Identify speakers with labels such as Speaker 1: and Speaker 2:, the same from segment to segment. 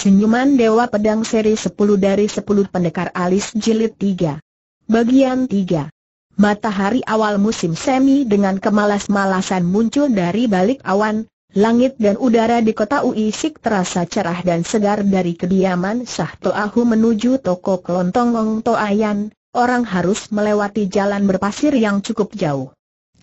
Speaker 1: Senyuman Dewa Pedang seri 10 dari 10 Pendekar Alis Jilid 3. Bagian 3. Matahari awal musim semi dengan kemalas-malasan muncul dari balik awan, langit dan udara di kota Uisik terasa cerah dan segar dari kediaman Sah Toahu menuju toko kelontong Toayan, orang harus melewati jalan berpasir yang cukup jauh.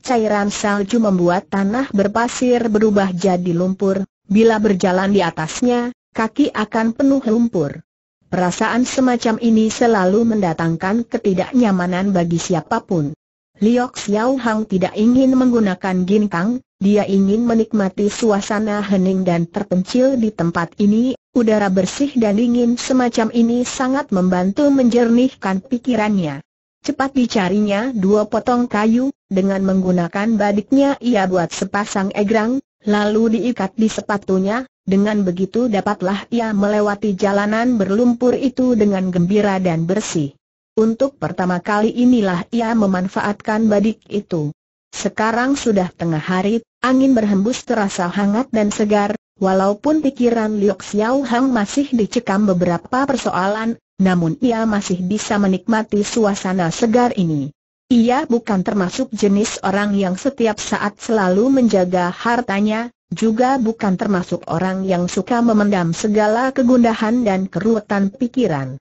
Speaker 1: Cairan salju membuat tanah berpasir berubah jadi lumpur, bila berjalan di atasnya, kaki akan penuh lumpur. Perasaan semacam ini selalu mendatangkan ketidaknyamanan bagi siapapun. Liok Xiao Hang tidak ingin menggunakan ginkang, dia ingin menikmati suasana hening dan terpencil di tempat ini, udara bersih dan dingin semacam ini sangat membantu menjernihkan pikirannya. Cepat dicarinya dua potong kayu, dengan menggunakan badiknya ia buat sepasang egrang, lalu diikat di sepatunya, dengan begitu dapatlah ia melewati jalanan berlumpur itu dengan gembira dan bersih. Untuk pertama kali inilah ia memanfaatkan badik itu. Sekarang sudah tengah hari, angin berhembus terasa hangat dan segar, walaupun pikiran Liu Xiao Hang masih dicekam beberapa persoalan, namun ia masih bisa menikmati suasana segar ini. Ia bukan termasuk jenis orang yang setiap saat selalu menjaga hartanya, juga bukan termasuk orang yang suka memendam segala kegundahan dan keruwetan pikiran.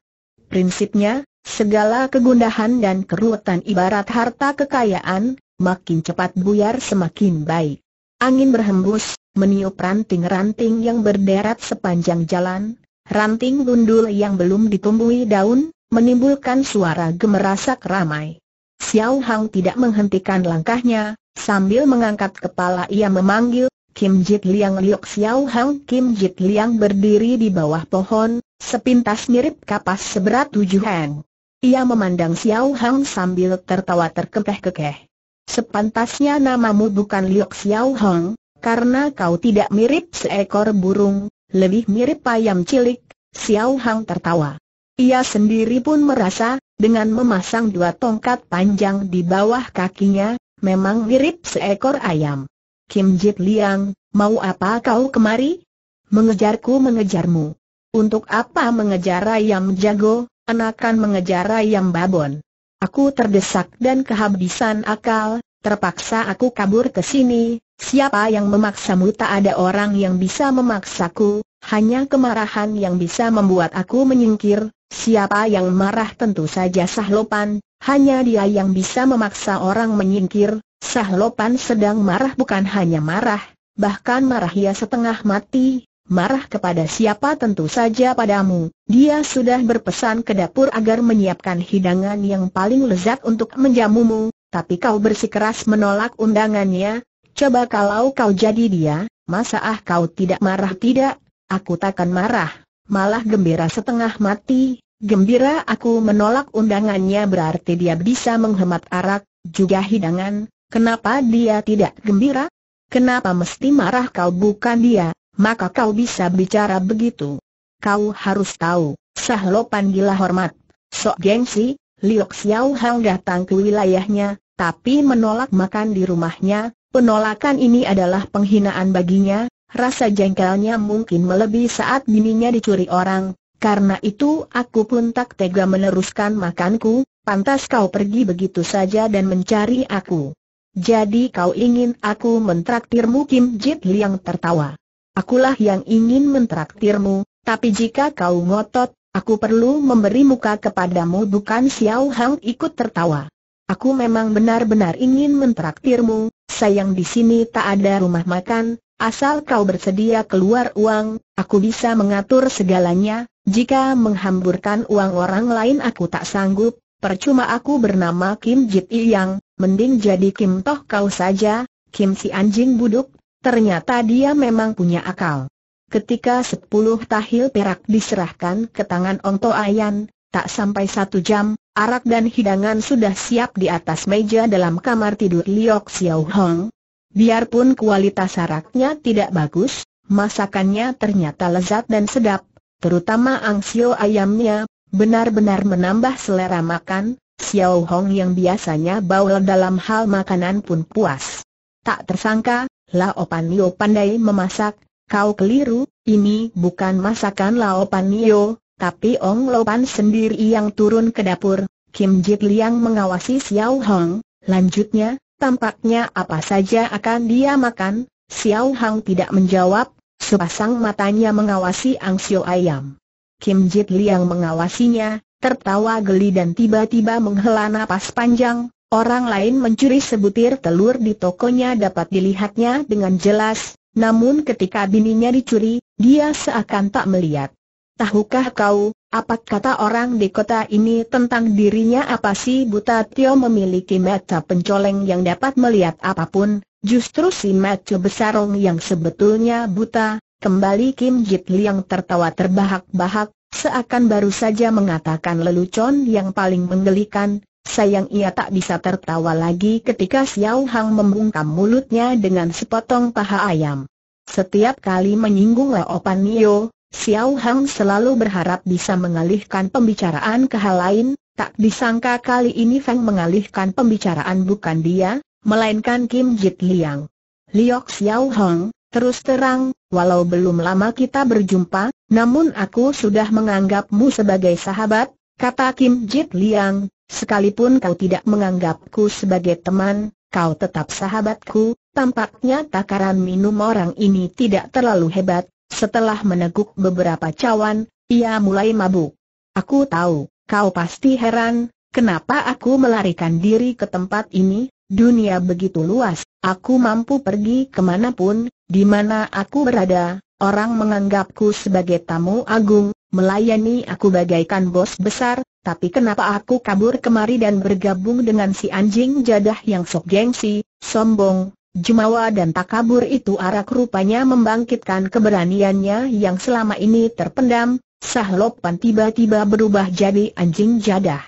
Speaker 1: Prinsipnya, segala kegundahan dan keruwetan ibarat harta kekayaan, makin cepat buyar semakin baik. Angin berhembus, meniup ranting-ranting yang berderet sepanjang jalan, ranting gundul yang belum ditumbuhi daun, menimbulkan suara gemerasak ramai. Xiao Hang tidak menghentikan langkahnya, sambil mengangkat kepala ia memanggil, Kim Jit Liang Liok Xiao Hang Kim Jit Liang berdiri di bawah pohon, sepintas mirip kapas seberat tujuh hang. Ia memandang Xiao Hang sambil tertawa terkekeh-kekeh. Sepantasnya namamu bukan Liok Xiao Hang, karena kau tidak mirip seekor burung, lebih mirip ayam cilik, Xiao Hang tertawa. Ia sendiri pun merasa, dengan memasang dua tongkat panjang di bawah kakinya, memang mirip seekor ayam. Kim Jit Liang, mau apa kau kemari? Mengejarku mengejarmu. Untuk apa mengejar ayam jago, enakan mengejar ayam babon. Aku terdesak dan kehabisan akal, terpaksa aku kabur ke sini, siapa yang memaksamu tak ada orang yang bisa memaksaku, hanya kemarahan yang bisa membuat aku menyingkir, Siapa yang marah tentu saja Sahlopan, hanya dia yang bisa memaksa orang menyingkir, Sahlopan sedang marah bukan hanya marah, bahkan marah ia setengah mati, marah kepada siapa tentu saja padamu, dia sudah berpesan ke dapur agar menyiapkan hidangan yang paling lezat untuk menjamumu, tapi kau bersikeras menolak undangannya, coba kalau kau jadi dia, masa ah kau tidak marah tidak, aku takkan marah malah gembira setengah mati, gembira aku menolak undangannya berarti dia bisa menghemat arak, juga hidangan, kenapa dia tidak gembira? Kenapa mesti marah kau bukan dia, maka kau bisa bicara begitu. Kau harus tahu, Sahlopan gila hormat, sok gengsi, Liok Xiao Hang datang ke wilayahnya, tapi menolak makan di rumahnya, penolakan ini adalah penghinaan baginya, rasa jengkelnya mungkin melebihi saat bininya dicuri orang, karena itu aku pun tak tega meneruskan makanku, pantas kau pergi begitu saja dan mencari aku. Jadi kau ingin aku mentraktirmu Kim Jit Liang tertawa. Akulah yang ingin mentraktirmu, tapi jika kau ngotot, aku perlu memberi muka kepadamu bukan Xiao Hang ikut tertawa. Aku memang benar-benar ingin mentraktirmu, sayang di sini tak ada rumah makan, Asal kau bersedia keluar uang, aku bisa mengatur segalanya, jika menghamburkan uang orang lain aku tak sanggup, percuma aku bernama Kim Jit I yang, mending jadi Kim Toh kau saja, Kim si anjing buduk, ternyata dia memang punya akal. Ketika sepuluh tahil perak diserahkan ke tangan Toh Ayan, tak sampai satu jam, arak dan hidangan sudah siap di atas meja dalam kamar tidur Liok Xiao Hong, Biarpun kualitas saraknya tidak bagus, masakannya ternyata lezat dan sedap, terutama angsio ayamnya, benar-benar menambah selera makan, Xiao Hong yang biasanya baul dalam hal makanan pun puas. Tak tersangka, Lao Yo pandai memasak, kau keliru, ini bukan masakan Lao Yo, tapi Ong Lopan sendiri yang turun ke dapur, Kim Jit Liang mengawasi Xiao Hong, lanjutnya, Tampaknya apa saja akan dia makan, Xiao Hang tidak menjawab, sepasang matanya mengawasi Ang Angsiu Ayam. Kim Jit Liang mengawasinya, tertawa geli dan tiba-tiba menghela napas panjang, orang lain mencuri sebutir telur di tokonya dapat dilihatnya dengan jelas, namun ketika bininya dicuri, dia seakan tak melihat. Tahukah kau, apa kata orang di kota ini tentang dirinya apa si Buta Tio memiliki mata pencoleng yang dapat melihat apapun, justru si Mata Besarong yang sebetulnya buta, kembali Kim Jit Liang tertawa terbahak-bahak, seakan baru saja mengatakan lelucon yang paling menggelikan, sayang ia tak bisa tertawa lagi ketika Xiao Hang membungkam mulutnya dengan sepotong paha ayam. Setiap kali menyinggung Leopan Nio, Xiao Hang selalu berharap bisa mengalihkan pembicaraan ke hal lain, tak disangka kali ini Feng mengalihkan pembicaraan bukan dia, melainkan Kim Jit Liang. Liok Xiao Hang, terus terang, walau belum lama kita berjumpa, namun aku sudah menganggapmu sebagai sahabat, kata Kim Jit Liang, sekalipun kau tidak menganggapku sebagai teman, kau tetap sahabatku, tampaknya takaran minum orang ini tidak terlalu hebat, setelah meneguk beberapa cawan, ia mulai mabuk. Aku tahu, kau pasti heran, kenapa aku melarikan diri ke tempat ini, dunia begitu luas, aku mampu pergi kemanapun, di mana aku berada, orang menganggapku sebagai tamu agung, melayani aku bagaikan bos besar, tapi kenapa aku kabur kemari dan bergabung dengan si anjing jadah yang sok gengsi, sombong, Jumawa dan takabur itu arak rupanya membangkitkan keberaniannya yang selama ini terpendam, Sahlopan tiba-tiba berubah jadi anjing jadah.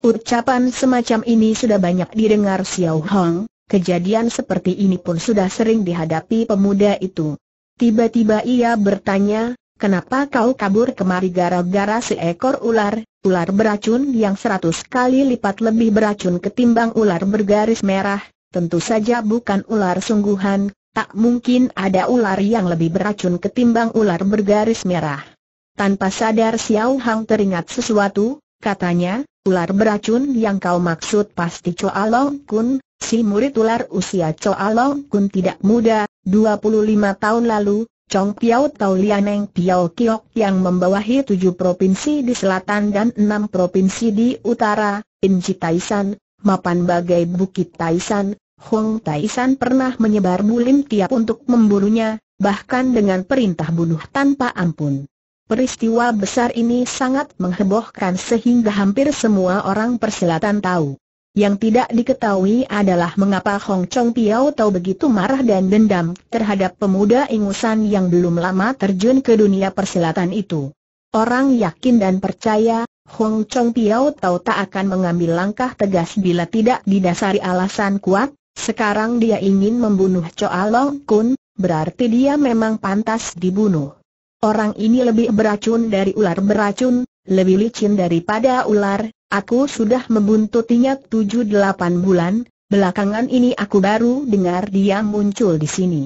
Speaker 1: Ucapan semacam ini sudah banyak didengar Xiao Hong, kejadian seperti ini pun sudah sering dihadapi pemuda itu. Tiba-tiba ia bertanya, kenapa kau kabur kemari gara-gara seekor ular, ular beracun yang seratus kali lipat lebih beracun ketimbang ular bergaris merah, tentu saja bukan ular sungguhan, tak mungkin ada ular yang lebih beracun ketimbang ular bergaris merah. Tanpa sadar Xiao Hang teringat sesuatu, katanya, ular beracun yang kau maksud pasti Choa Long Kun, si murid ular usia Choa Long Kun tidak muda, 25 tahun lalu, Chong Piao Tau Lianeng Piao Kiok yang membawahi tujuh provinsi di selatan dan enam provinsi di utara, Inci Taisan, mapan bagai Bukit Taisan, Hong Taishan pernah menyebar mulim tiap untuk memburunya, bahkan dengan perintah bunuh tanpa ampun. Peristiwa besar ini sangat menghebohkan sehingga hampir semua orang persilatan tahu. Yang tidak diketahui adalah mengapa Hong Chong Piao tahu begitu marah dan dendam terhadap pemuda ingusan yang belum lama terjun ke dunia persilatan itu. Orang yakin dan percaya, Hong Chong Piao tahu tak akan mengambil langkah tegas bila tidak didasari alasan kuat, sekarang dia ingin membunuh Choa Long Kun, berarti dia memang pantas dibunuh. Orang ini lebih beracun dari ular beracun, lebih licin daripada ular, aku sudah membuntutinya 7-8 bulan, belakangan ini aku baru dengar dia muncul di sini.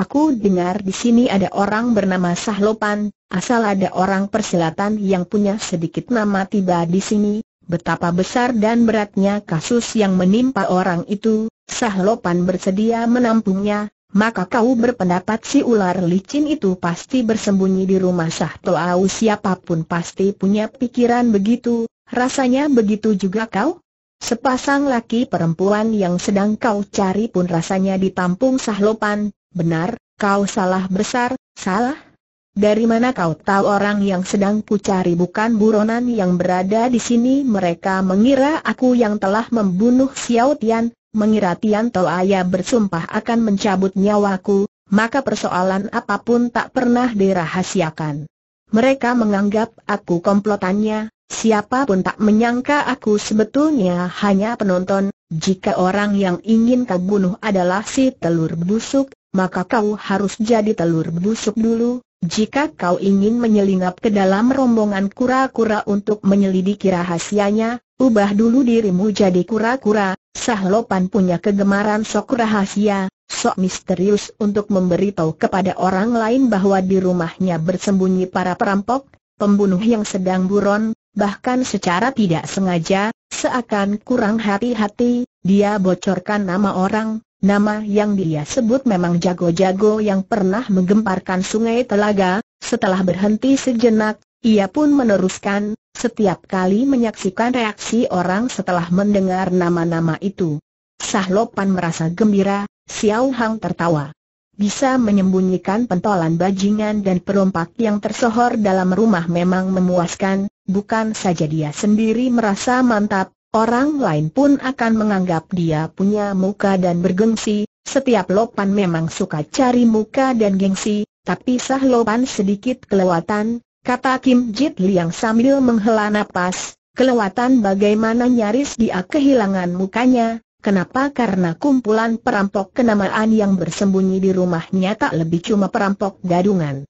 Speaker 1: Aku dengar di sini ada orang bernama Sahlopan, asal ada orang persilatan yang punya sedikit nama tiba di sini, betapa besar dan beratnya kasus yang menimpa orang itu, Sahlopan bersedia menampungnya, maka kau berpendapat si ular licin itu pasti bersembunyi di rumah Sah Toau siapapun pasti punya pikiran begitu, rasanya begitu juga kau? Sepasang laki perempuan yang sedang kau cari pun rasanya ditampung Sahlopan, benar, kau salah besar, salah? Dari mana kau tahu orang yang sedang ku cari bukan buronan yang berada di sini mereka mengira aku yang telah membunuh Xiao Tian, mengira Tianto Ayah bersumpah akan mencabut nyawaku, maka persoalan apapun tak pernah dirahasiakan. Mereka menganggap aku komplotannya, siapapun tak menyangka aku sebetulnya hanya penonton, jika orang yang ingin kau bunuh adalah si telur busuk, maka kau harus jadi telur busuk dulu, jika kau ingin menyelinap ke dalam rombongan kura-kura untuk menyelidiki rahasianya, ubah dulu dirimu jadi kura-kura. Sahlopan punya kegemaran sok rahasia, sok misterius untuk memberitahu kepada orang lain bahwa di rumahnya bersembunyi para perampok, pembunuh yang sedang buron, bahkan secara tidak sengaja, seakan kurang hati-hati, dia bocorkan nama orang, Nama yang dia sebut memang jago-jago yang pernah menggemparkan sungai telaga, setelah berhenti sejenak, ia pun meneruskan, setiap kali menyaksikan reaksi orang setelah mendengar nama-nama itu. Sahlopan merasa gembira, Xiao Hang tertawa. Bisa menyembunyikan pentolan bajingan dan perompak yang tersohor dalam rumah memang memuaskan, bukan saja dia sendiri merasa mantap, Orang lain pun akan menganggap dia punya muka dan bergengsi, setiap lopan memang suka cari muka dan gengsi, tapi sah lopan sedikit kelewatan, kata Kim Jit Liang sambil menghela napas, kelewatan bagaimana nyaris dia kehilangan mukanya, Kenapa? Karena kumpulan perampok kenamaan yang bersembunyi di rumahnya tak lebih cuma perampok gadungan.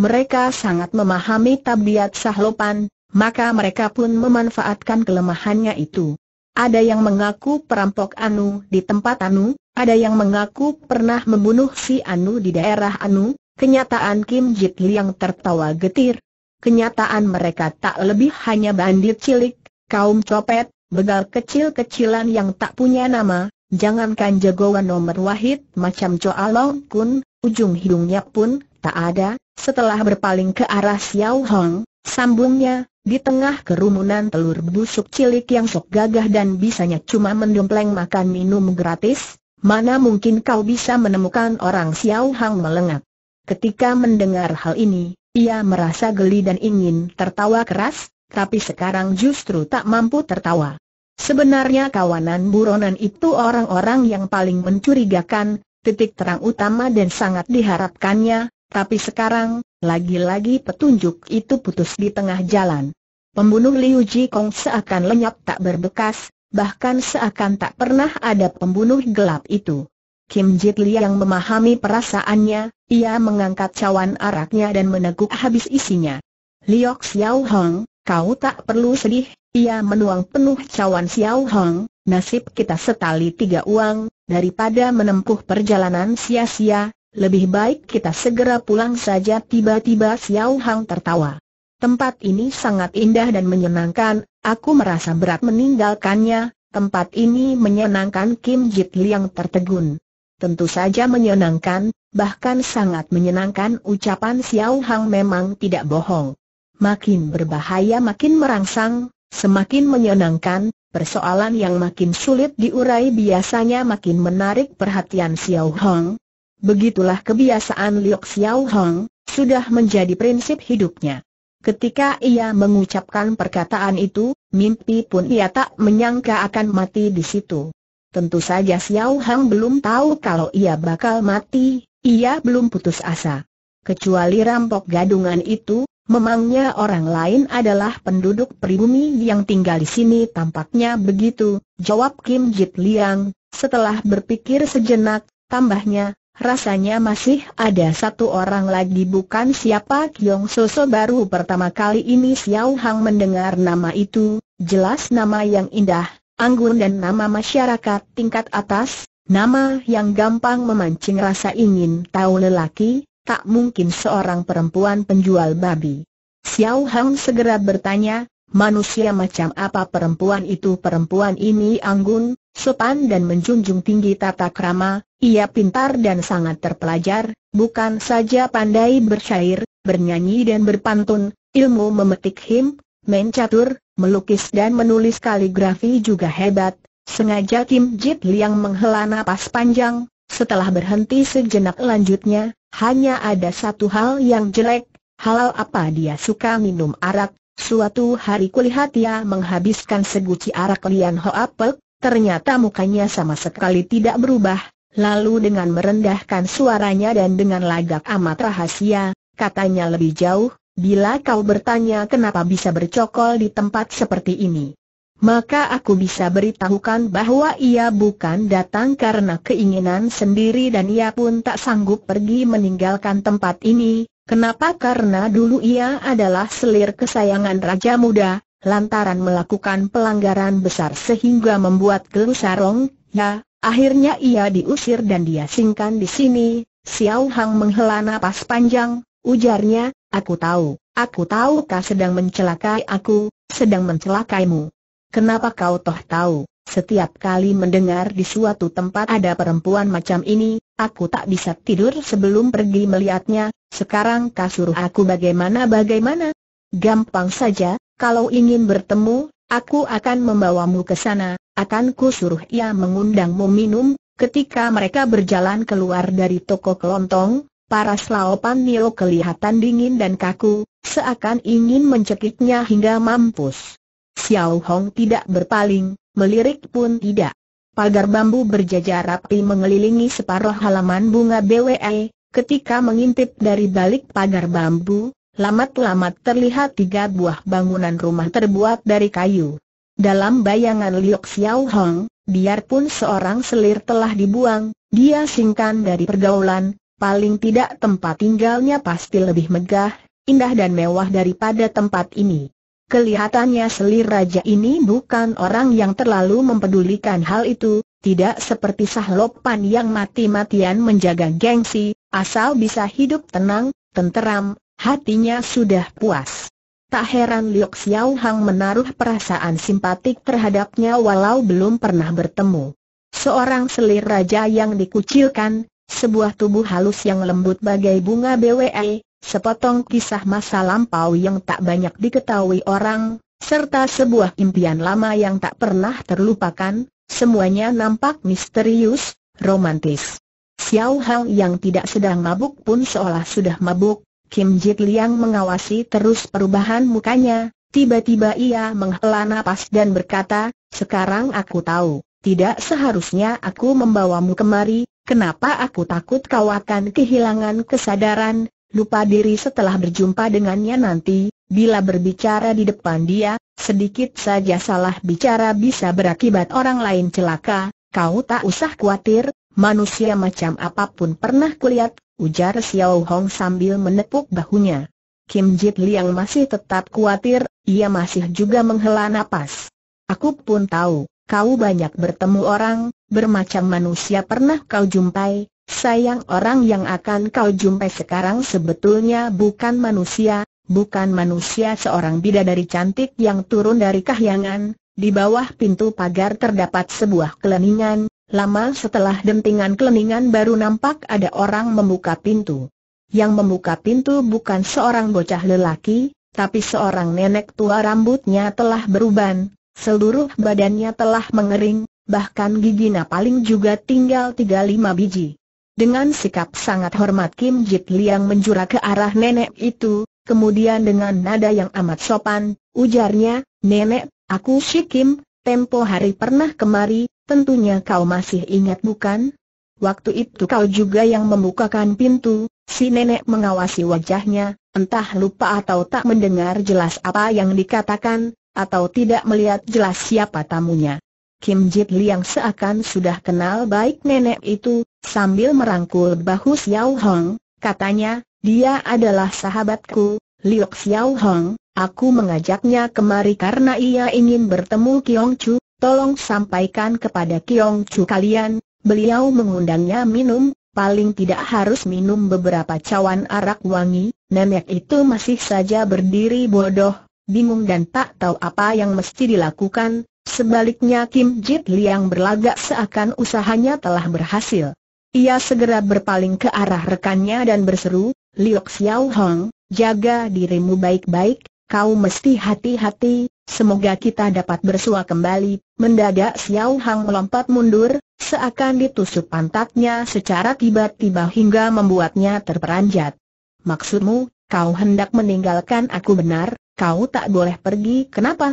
Speaker 1: Mereka sangat memahami tabiat Sahlopan, maka mereka pun memanfaatkan kelemahannya itu. Ada yang mengaku perampok Anu di tempat Anu, ada yang mengaku pernah membunuh si Anu di daerah Anu, kenyataan Kim Jit Liang tertawa getir. Kenyataan mereka tak lebih hanya bandit cilik, kaum copet, begal kecil-kecilan yang tak punya nama, jangankan jagoan nomor wahid macam Coa Long Kun, ujung hidungnya pun tak ada, setelah berpaling ke arah Xiao Hong, sambungnya, di tengah kerumunan telur busuk cilik yang sok gagah dan bisanya cuma mendompleng makan minum gratis, mana mungkin kau bisa menemukan orang Xiao Hang melengak. Ketika mendengar hal ini, ia merasa geli dan ingin tertawa keras, tapi sekarang justru tak mampu tertawa. Sebenarnya kawanan buronan itu orang-orang yang paling mencurigakan, titik terang utama dan sangat diharapkannya, tapi sekarang, lagi-lagi petunjuk itu putus di tengah jalan. Pembunuh Liu Ji Kong seakan lenyap tak berbekas, bahkan seakan tak pernah ada pembunuh gelap itu. Kim Jit Lee yang memahami perasaannya, ia mengangkat cawan araknya dan meneguk habis isinya. Liok Xiao Hong, kau tak perlu sedih, ia menuang penuh cawan Xiao Hong, nasib kita setali tiga uang, daripada menempuh perjalanan sia-sia, lebih baik kita segera pulang saja tiba-tiba Xiao Hang tertawa. Tempat ini sangat indah dan menyenangkan, aku merasa berat meninggalkannya, tempat ini menyenangkan Kim Jit Liang tertegun. Tentu saja menyenangkan, bahkan sangat menyenangkan ucapan Xiao Hang memang tidak bohong. Makin berbahaya makin merangsang, semakin menyenangkan, persoalan yang makin sulit diurai biasanya makin menarik perhatian Xiao Hang, Begitulah kebiasaan Liu Xiao Hong, sudah menjadi prinsip hidupnya. Ketika ia mengucapkan perkataan itu, mimpi pun ia tak menyangka akan mati di situ. Tentu saja Xiao Hong belum tahu kalau ia bakal mati, ia belum putus asa. Kecuali rampok gadungan itu, memangnya orang lain adalah penduduk pribumi yang tinggal di sini tampaknya begitu, jawab Kim Jit Liang, setelah berpikir sejenak, tambahnya, Rasanya masih ada satu orang lagi bukan siapa Kiong Soso baru pertama kali ini Xiao Hang mendengar nama itu, jelas nama yang indah, anggun dan nama masyarakat tingkat atas, nama yang gampang memancing rasa ingin tahu lelaki, tak mungkin seorang perempuan penjual babi. Xiao Hang segera bertanya, Manusia macam apa perempuan itu perempuan ini anggun, sopan dan menjunjung tinggi tata krama, ia pintar dan sangat terpelajar, bukan saja pandai bersyair, bernyanyi dan berpantun, ilmu memetik him, mencatur, melukis dan menulis kaligrafi juga hebat. Sengaja Kim Jit Liang menghela napas panjang, setelah berhenti sejenak lanjutnya, hanya ada satu hal yang jelek, halal apa dia suka minum arak, Suatu hari kulihat ia menghabiskan seguci arak lian ho apel. ternyata mukanya sama sekali tidak berubah, lalu dengan merendahkan suaranya dan dengan lagak amat rahasia, katanya lebih jauh, bila kau bertanya kenapa bisa bercokol di tempat seperti ini. Maka aku bisa beritahukan bahwa ia bukan datang karena keinginan sendiri dan ia pun tak sanggup pergi meninggalkan tempat ini, Kenapa? Karena dulu ia adalah selir kesayangan Raja Muda, lantaran melakukan pelanggaran besar sehingga membuat gelusarong, ya, akhirnya ia diusir dan diasingkan di sini. Xiao Hang menghela napas panjang, ujarnya, aku tahu, aku tahu kau sedang mencelakai aku, sedang mencelakaimu. Kenapa kau toh tahu? Setiap kali mendengar di suatu tempat ada perempuan macam ini, aku tak bisa tidur sebelum pergi melihatnya, sekarang kasur aku bagaimana-bagaimana? Gampang saja, kalau ingin bertemu, aku akan membawamu ke sana, akan ku suruh ia mengundangmu minum, ketika mereka berjalan keluar dari toko kelontong, para Slaopan Nio kelihatan dingin dan kaku, seakan ingin mencekiknya hingga mampus. Xiao Hong tidak berpaling, melirik pun tidak. Pagar bambu berjajar rapi mengelilingi separuh halaman bunga BWE, ketika mengintip dari balik pagar bambu, lamat-lamat terlihat tiga buah bangunan rumah terbuat dari kayu. Dalam bayangan Liok Xiao Hong, biarpun seorang selir telah dibuang, dia singkan dari pergaulan, paling tidak tempat tinggalnya pasti lebih megah, indah dan mewah daripada tempat ini. Kelihatannya selir raja ini bukan orang yang terlalu mempedulikan hal itu, tidak seperti Sahlopan yang mati-matian menjaga gengsi, asal bisa hidup tenang, tenteram, hatinya sudah puas. Tak heran Liu Xiao Hang menaruh perasaan simpatik terhadapnya walau belum pernah bertemu. Seorang selir raja yang dikucilkan, sebuah tubuh halus yang lembut bagai bunga BWE, sepotong kisah masa lampau yang tak banyak diketahui orang, serta sebuah impian lama yang tak pernah terlupakan, semuanya nampak misterius, romantis. Xiao Hao yang tidak sedang mabuk pun seolah sudah mabuk, Kim Jit Liang mengawasi terus perubahan mukanya, tiba-tiba ia menghela nafas dan berkata, sekarang aku tahu, tidak seharusnya aku membawamu kemari, Kenapa aku takut kau akan kehilangan kesadaran, lupa diri setelah berjumpa dengannya nanti, bila berbicara di depan dia, sedikit saja salah bicara bisa berakibat orang lain celaka, kau tak usah khawatir, manusia macam apapun pernah kulihat, ujar Xiao Hong sambil menepuk bahunya. Kim Jit Liang masih tetap khawatir, ia masih juga menghela napas. Aku pun tahu, kau banyak bertemu orang, bermacam manusia pernah kau jumpai, Sayang orang yang akan kau jumpai sekarang sebetulnya bukan manusia, bukan manusia seorang bidadari cantik yang turun dari kahyangan, di bawah pintu pagar terdapat sebuah keleningan, lama setelah dentingan keleningan baru nampak ada orang membuka pintu. Yang membuka pintu bukan seorang bocah lelaki, tapi seorang nenek tua rambutnya telah beruban, seluruh badannya telah mengering, bahkan gigi napaling juga tinggal tiga lima biji. Dengan sikap sangat hormat Kim Jit Liang menjura ke arah nenek itu, kemudian dengan nada yang amat sopan, ujarnya, Nenek, aku si Kim, tempo hari pernah kemari, tentunya kau masih ingat bukan? Waktu itu kau juga yang membukakan pintu, si nenek mengawasi wajahnya, entah lupa atau tak mendengar jelas apa yang dikatakan, atau tidak melihat jelas siapa tamunya. Kim Jit Liang seakan sudah kenal baik nenek itu, sambil merangkul bahu Xiao Hong, katanya, dia adalah sahabatku, Liok Xiao Hong, aku mengajaknya kemari karena ia ingin bertemu Kiong Chu, tolong sampaikan kepada Kiong Chu kalian, beliau mengundangnya minum, paling tidak harus minum beberapa cawan arak wangi, nenek itu masih saja berdiri bodoh, bingung dan tak tahu apa yang mesti dilakukan, Sebaliknya Kim Jit Liang berlagak seakan usahanya telah berhasil. Ia segera berpaling ke arah rekannya dan berseru, Liok Xiao Hong, jaga dirimu baik-baik, kau mesti hati-hati, semoga kita dapat bersua kembali. Mendadak Xiao Hong melompat mundur, seakan ditusuk pantatnya secara tiba-tiba hingga membuatnya terperanjat. Maksudmu, kau hendak meninggalkan aku benar, kau tak boleh pergi, kenapa?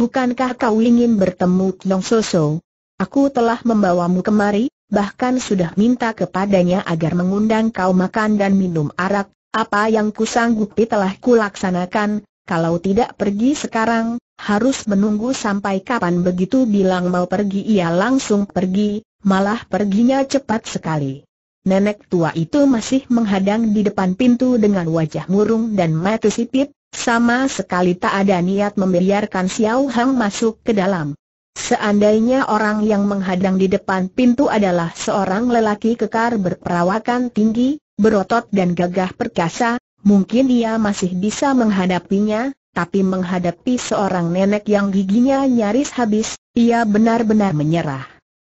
Speaker 1: bukankah kau ingin bertemu Long Soso? Aku telah membawamu kemari, bahkan sudah minta kepadanya agar mengundang kau makan dan minum arak, apa yang kusanggupi telah kulaksanakan, kalau tidak pergi sekarang, harus menunggu sampai kapan begitu bilang mau pergi ia langsung pergi, malah perginya cepat sekali. Nenek tua itu masih menghadang di depan pintu dengan wajah murung dan mata sipit, sama sekali tak ada niat membiarkan Xiao Hang masuk ke dalam. Seandainya orang yang menghadang di depan pintu adalah seorang lelaki kekar berperawakan tinggi, berotot dan gagah perkasa, mungkin ia masih bisa menghadapinya, tapi menghadapi seorang nenek yang giginya nyaris habis, ia benar-benar menyerah.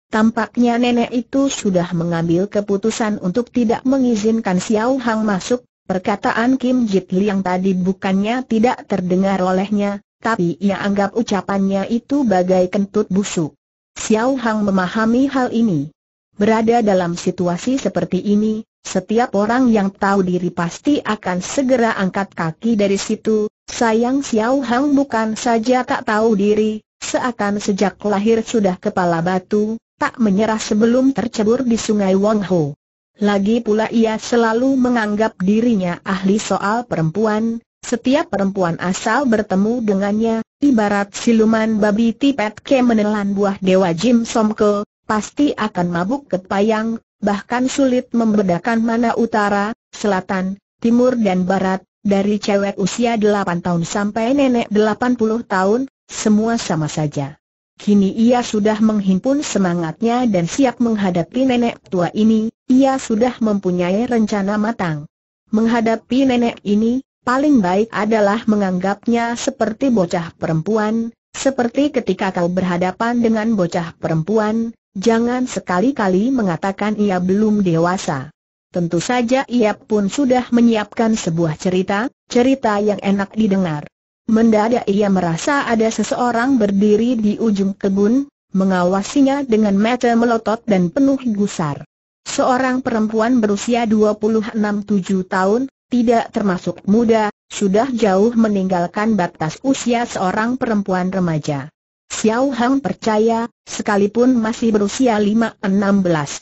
Speaker 1: Tampaknya nenek itu sudah mengambil keputusan untuk tidak mengizinkan Xiao Hang masuk, Perkataan Kim Jit yang tadi bukannya tidak terdengar olehnya, tapi ia anggap ucapannya itu bagai kentut busuk. Xiao Hang memahami hal ini. Berada dalam situasi seperti ini, setiap orang yang tahu diri pasti akan segera angkat kaki dari situ. Sayang Xiao Hang bukan saja tak tahu diri, seakan sejak lahir sudah kepala batu, tak menyerah sebelum tercebur di sungai Wang Ho. Lagi pula ia selalu menganggap dirinya ahli soal perempuan, setiap perempuan asal bertemu dengannya, ibarat siluman babi tipet ke menelan buah dewa Jim Somke, pasti akan mabuk ke payang, bahkan sulit membedakan mana utara, selatan, timur dan barat, dari cewek usia 8 tahun sampai nenek 80 tahun, semua sama saja. Kini ia sudah menghimpun semangatnya dan siap menghadapi nenek tua ini, ia sudah mempunyai rencana matang. Menghadapi nenek ini, paling baik adalah menganggapnya seperti bocah perempuan, seperti ketika kau berhadapan dengan bocah perempuan, jangan sekali-kali mengatakan ia belum dewasa. Tentu saja ia pun sudah menyiapkan sebuah cerita, cerita yang enak didengar. Mendadak ia merasa ada seseorang berdiri di ujung kebun, mengawasinya dengan mata melotot dan penuh gusar. Seorang perempuan berusia 26-7 tahun, tidak termasuk muda, sudah jauh meninggalkan batas usia seorang perempuan remaja. Xiao Hang percaya, sekalipun masih berusia 5-16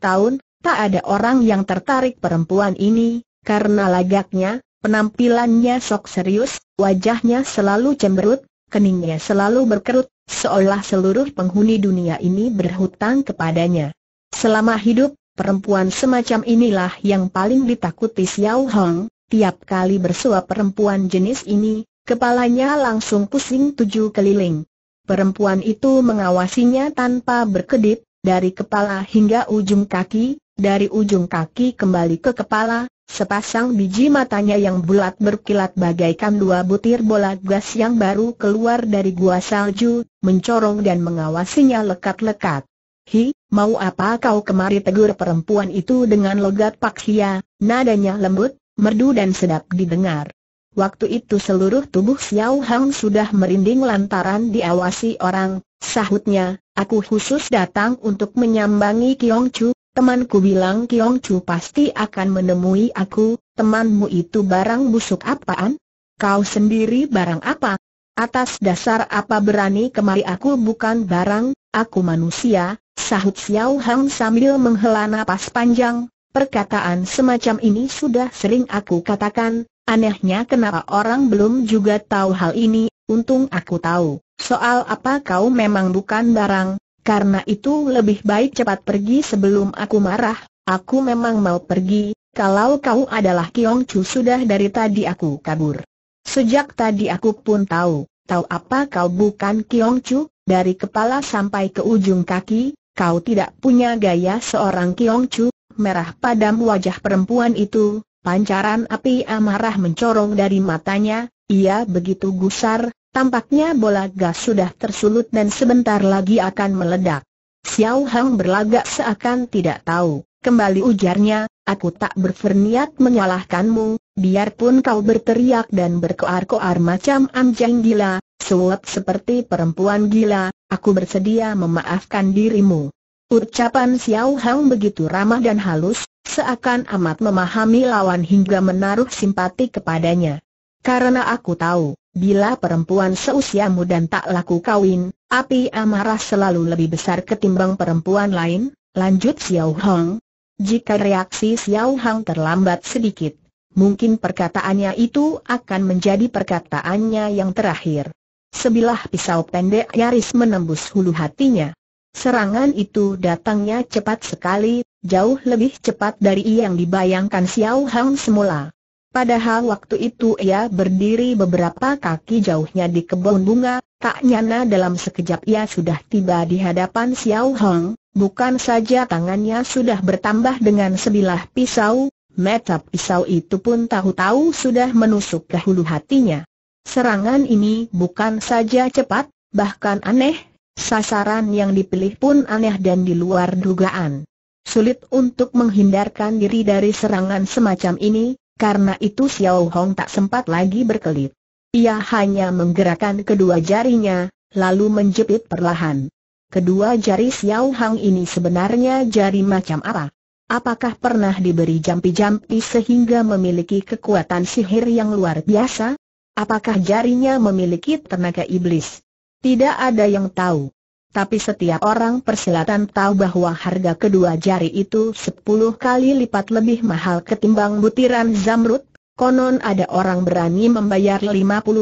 Speaker 1: tahun, tak ada orang yang tertarik perempuan ini, karena lagaknya, Penampilannya sok serius, wajahnya selalu cemberut, keningnya selalu berkerut, seolah seluruh penghuni dunia ini berhutang kepadanya. Selama hidup, perempuan semacam inilah yang paling ditakuti Xiao Hong, tiap kali bersua perempuan jenis ini, kepalanya langsung pusing tujuh keliling. Perempuan itu mengawasinya tanpa berkedip, dari kepala hingga ujung kaki, dari ujung kaki kembali ke kepala, Sepasang biji matanya yang bulat berkilat bagaikan dua butir bola gas yang baru keluar dari gua salju, mencorong dan mengawasinya lekat-lekat. Hi, mau apa kau kemari tegur perempuan itu dengan logat paksia? nadanya lembut, merdu dan sedap didengar. Waktu itu seluruh tubuh Xiao Hang sudah merinding lantaran diawasi orang, sahutnya, aku khusus datang untuk menyambangi Kiong Chu, Temanku bilang Kiong Chu pasti akan menemui aku, temanmu itu barang busuk apaan? Kau sendiri barang apa? Atas dasar apa berani kemari aku bukan barang, aku manusia, sahut Xiao Hang sambil menghela napas panjang. Perkataan semacam ini sudah sering aku katakan, anehnya kenapa orang belum juga tahu hal ini, untung aku tahu. Soal apa kau memang bukan barang, karena itu lebih baik cepat pergi sebelum aku marah, aku memang mau pergi, kalau kau adalah Kiong Chu sudah dari tadi aku kabur. Sejak tadi aku pun tahu, tahu apa kau bukan Kiong Chu, dari kepala sampai ke ujung kaki, kau tidak punya gaya seorang Kiong Chu, merah padam wajah perempuan itu, pancaran api amarah mencorong dari matanya, ia begitu gusar, Tampaknya bola gas sudah tersulut dan sebentar lagi akan meledak. Xiao Hang berlagak seakan tidak tahu. Kembali ujarnya, aku tak berferniat menyalahkanmu, biarpun kau berteriak dan berkoar-koar macam anjing gila, suap seperti perempuan gila, aku bersedia memaafkan dirimu. Ucapan Xiao Hang begitu ramah dan halus, seakan amat memahami lawan hingga menaruh simpati kepadanya. Karena aku tahu, Bila perempuan seusiamu dan tak laku kawin, api amarah selalu lebih besar ketimbang perempuan lain, lanjut Xiao Hong. Jika reaksi Xiao Hong terlambat sedikit, mungkin perkataannya itu akan menjadi perkataannya yang terakhir. Sebilah pisau pendek nyaris menembus hulu hatinya. Serangan itu datangnya cepat sekali, jauh lebih cepat dari yang dibayangkan Xiao Hong semula. Padahal waktu itu ia berdiri beberapa kaki jauhnya di kebun bunga, tak nyana dalam sekejap ia sudah tiba di hadapan Xiao Hong, bukan saja tangannya sudah bertambah dengan sebilah pisau, mata pisau itu pun tahu-tahu sudah menusuk ke hulu hatinya. Serangan ini bukan saja cepat, bahkan aneh, sasaran yang dipilih pun aneh dan di luar dugaan. Sulit untuk menghindarkan diri dari serangan semacam ini, karena itu Xiao Hong tak sempat lagi berkelit. Ia hanya menggerakkan kedua jarinya, lalu menjepit perlahan. Kedua jari Xiao Hong ini sebenarnya jari macam apa? Apakah pernah diberi jampi-jampi sehingga memiliki kekuatan sihir yang luar biasa? Apakah jarinya memiliki tenaga iblis? Tidak ada yang tahu. Tapi setiap orang persilatan tahu bahwa harga kedua jari itu sepuluh kali lipat lebih mahal ketimbang butiran zamrud. Konon ada orang berani membayar 50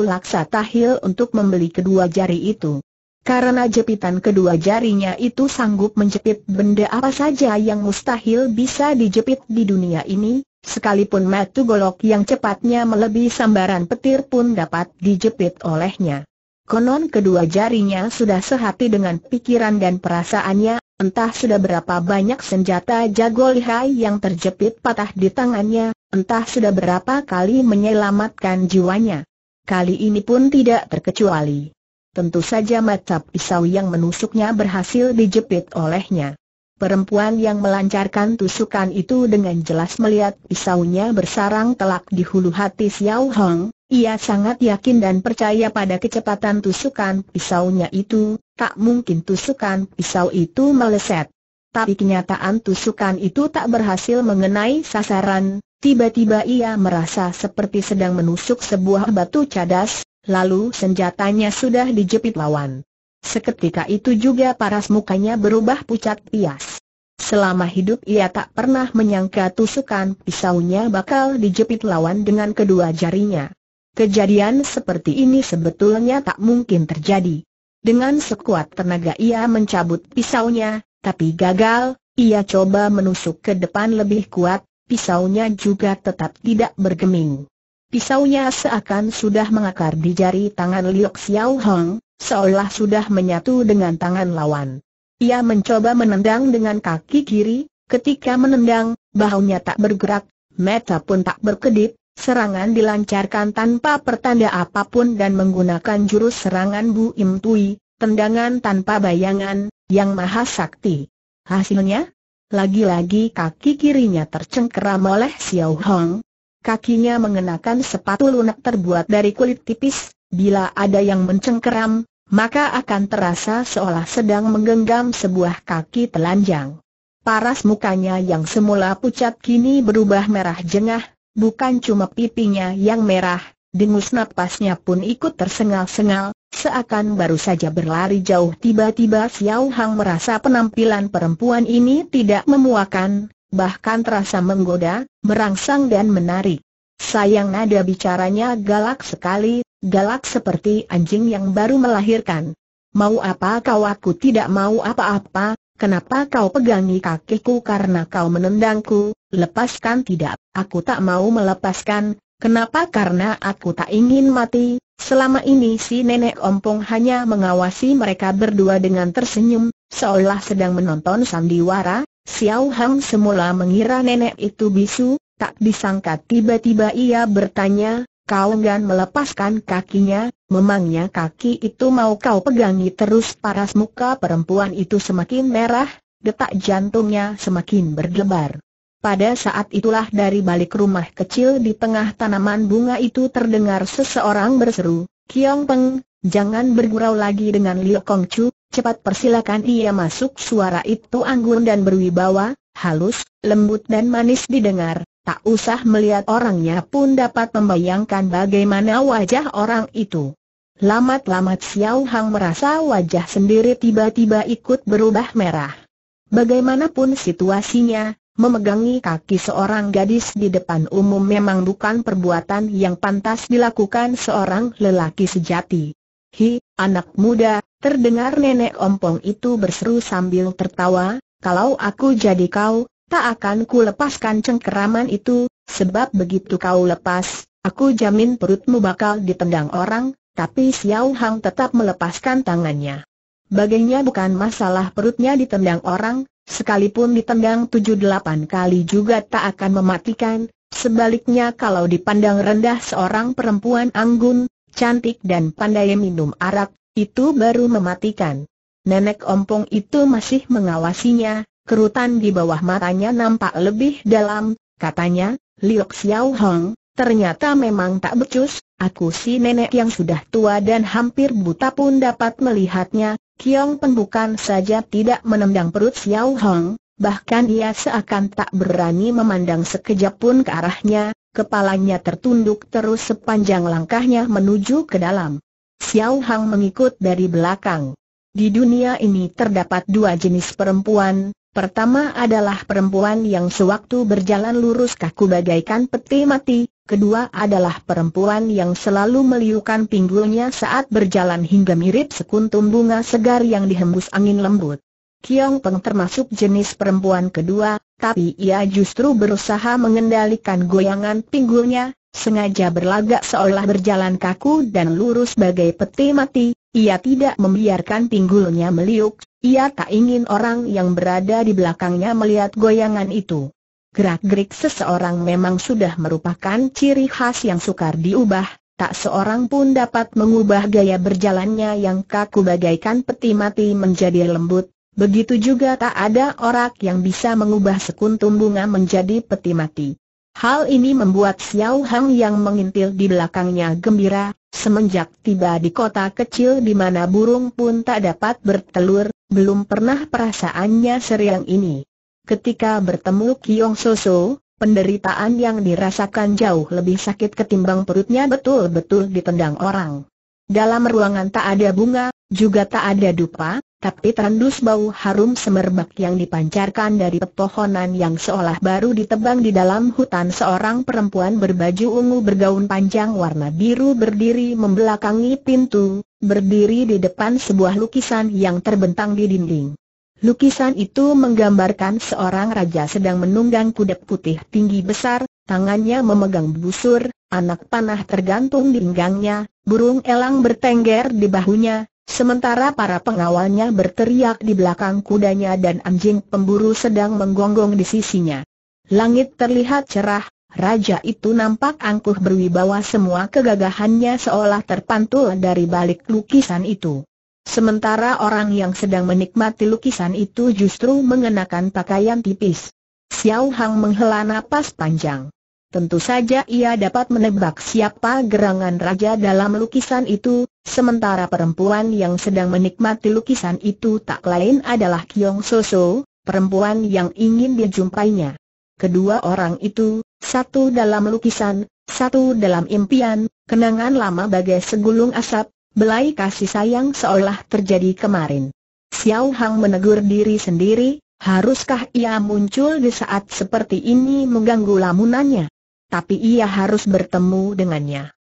Speaker 1: laksa tahil untuk membeli kedua jari itu. Karena jepitan kedua jarinya itu sanggup menjepit benda apa saja yang mustahil bisa dijepit di dunia ini, sekalipun matu golok yang cepatnya melebihi sambaran petir pun dapat dijepit olehnya. Konon kedua jarinya sudah sehati dengan pikiran dan perasaannya, entah sudah berapa banyak senjata jago lihai yang terjepit patah di tangannya, entah sudah berapa kali menyelamatkan jiwanya. Kali ini pun tidak terkecuali. Tentu saja mata pisau yang menusuknya berhasil dijepit olehnya. Perempuan yang melancarkan tusukan itu dengan jelas melihat pisaunya bersarang telak di hulu hati Xiao Hong, ia sangat yakin dan percaya pada kecepatan tusukan pisaunya itu, tak mungkin tusukan pisau itu meleset. Tapi kenyataan tusukan itu tak berhasil mengenai sasaran, tiba-tiba ia merasa seperti sedang menusuk sebuah batu cadas, lalu senjatanya sudah dijepit lawan. Seketika itu juga paras mukanya berubah pucat pias. Selama hidup ia tak pernah menyangka tusukan pisaunya bakal dijepit lawan dengan kedua jarinya. Kejadian seperti ini sebetulnya tak mungkin terjadi. Dengan sekuat tenaga ia mencabut pisaunya, tapi gagal, ia coba menusuk ke depan lebih kuat, pisaunya juga tetap tidak bergeming. Pisaunya seakan sudah mengakar di jari tangan Liok Xiao Hong, seolah sudah menyatu dengan tangan lawan. Ia mencoba menendang dengan kaki kiri, ketika menendang, bahunya tak bergerak, mata pun tak berkedip, Serangan dilancarkan tanpa pertanda apapun dan menggunakan jurus serangan Bu Im Tui, tendangan tanpa bayangan, yang maha sakti. Hasilnya? Lagi-lagi kaki kirinya tercengkeram oleh Xiao Hong. Kakinya mengenakan sepatu lunak terbuat dari kulit tipis, bila ada yang mencengkeram, maka akan terasa seolah sedang menggenggam sebuah kaki telanjang. Paras mukanya yang semula pucat kini berubah merah jengah, bukan cuma pipinya yang merah, dengus napasnya pun ikut tersengal-sengal, seakan baru saja berlari jauh tiba-tiba Xiao Hang merasa penampilan perempuan ini tidak memuakan, bahkan terasa menggoda, merangsang dan menarik. Sayang nada bicaranya galak sekali, galak seperti anjing yang baru melahirkan. Mau apa kau aku tidak mau apa-apa, Kenapa kau pegangi kakiku karena kau menendangku? Lepaskan tidak, aku tak mau melepaskan. Kenapa? Karena aku tak ingin mati. Selama ini si nenek ompong hanya mengawasi mereka berdua dengan tersenyum, seolah sedang menonton sandiwara. Xiao Hang semula mengira nenek itu bisu, tak disangka tiba-tiba ia bertanya, kau enggan melepaskan kakinya, Memangnya kaki itu mau kau pegangi terus paras muka perempuan itu semakin merah, detak jantungnya semakin berdebar. Pada saat itulah dari balik rumah kecil di tengah tanaman bunga itu terdengar seseorang berseru, Kiong Peng, jangan bergurau lagi dengan Liu Kong Chu, cepat persilakan ia masuk suara itu anggun dan berwibawa, halus, lembut dan manis didengar, Tak usah melihat orangnya pun dapat membayangkan bagaimana wajah orang itu. Lamat-lamat Xiao Hang merasa wajah sendiri tiba-tiba ikut berubah merah. Bagaimanapun situasinya, memegangi kaki seorang gadis di depan umum memang bukan perbuatan yang pantas dilakukan seorang lelaki sejati. Hi, anak muda, terdengar nenek ompong itu berseru sambil tertawa, kalau aku jadi kau, tak akan ku lepaskan cengkeraman itu, sebab begitu kau lepas, aku jamin perutmu bakal ditendang orang, tapi Xiao Hang tetap melepaskan tangannya. Baginya bukan masalah perutnya ditendang orang, sekalipun ditendang tujuh delapan kali juga tak akan mematikan, sebaliknya kalau dipandang rendah seorang perempuan anggun, cantik dan pandai minum arak, itu baru mematikan. Nenek ompong itu masih mengawasinya, kerutan di bawah matanya nampak lebih dalam, katanya, Liok Xiao Hong, ternyata memang tak becus, aku si nenek yang sudah tua dan hampir buta pun dapat melihatnya, Kiong Peng bukan saja tidak menendang perut Xiao Hong, bahkan ia seakan tak berani memandang sekejap pun ke arahnya, kepalanya tertunduk terus sepanjang langkahnya menuju ke dalam. Xiao Hang mengikut dari belakang. Di dunia ini terdapat dua jenis perempuan, Pertama adalah perempuan yang sewaktu berjalan lurus kaku bagaikan peti mati, kedua adalah perempuan yang selalu meliukan pinggulnya saat berjalan hingga mirip sekuntum bunga segar yang dihembus angin lembut. Kiong Peng termasuk jenis perempuan kedua, tapi ia justru berusaha mengendalikan goyangan pinggulnya, sengaja berlagak seolah berjalan kaku dan lurus bagai peti mati, ia tidak membiarkan pinggulnya meliuk, ia tak ingin orang yang berada di belakangnya melihat goyangan itu. Gerak-gerik seseorang memang sudah merupakan ciri khas yang sukar diubah, tak seorang pun dapat mengubah gaya berjalannya yang kaku bagaikan peti mati menjadi lembut, Begitu juga tak ada orang yang bisa mengubah sekuntum bunga menjadi peti mati. Hal ini membuat Xiao Hang yang mengintil di belakangnya gembira, semenjak tiba di kota kecil di mana burung pun tak dapat bertelur, belum pernah perasaannya seriang ini. Ketika bertemu Kiong Soso, penderitaan yang dirasakan jauh lebih sakit ketimbang perutnya betul-betul ditendang orang. Dalam ruangan tak ada bunga, juga tak ada dupa, tapi tandus bau harum semerbak yang dipancarkan dari pepohonan yang seolah baru ditebang di dalam hutan seorang perempuan berbaju ungu bergaun panjang warna biru berdiri membelakangi pintu, berdiri di depan sebuah lukisan yang terbentang di dinding. Lukisan itu menggambarkan seorang raja sedang menunggang kuda putih tinggi besar, tangannya memegang busur, anak panah tergantung di pinggangnya, burung elang bertengger di bahunya, Sementara para pengawalnya berteriak di belakang kudanya dan anjing pemburu sedang menggonggong di sisinya. Langit terlihat cerah, raja itu nampak angkuh berwibawa semua kegagahannya seolah terpantul dari balik lukisan itu. Sementara orang yang sedang menikmati lukisan itu justru mengenakan pakaian tipis. Xiao Hang menghela napas panjang. Tentu saja ia dapat menebak siapa gerangan raja dalam lukisan itu, Sementara perempuan yang sedang menikmati lukisan itu tak lain adalah Kiong So, perempuan yang ingin dijumpainya. Kedua orang itu, satu dalam lukisan, satu dalam impian, kenangan lama bagai segulung asap, belai kasih sayang seolah terjadi kemarin. Xiao Hang menegur diri sendiri, haruskah ia muncul di saat seperti ini mengganggu lamunannya? Tapi ia harus bertemu dengannya.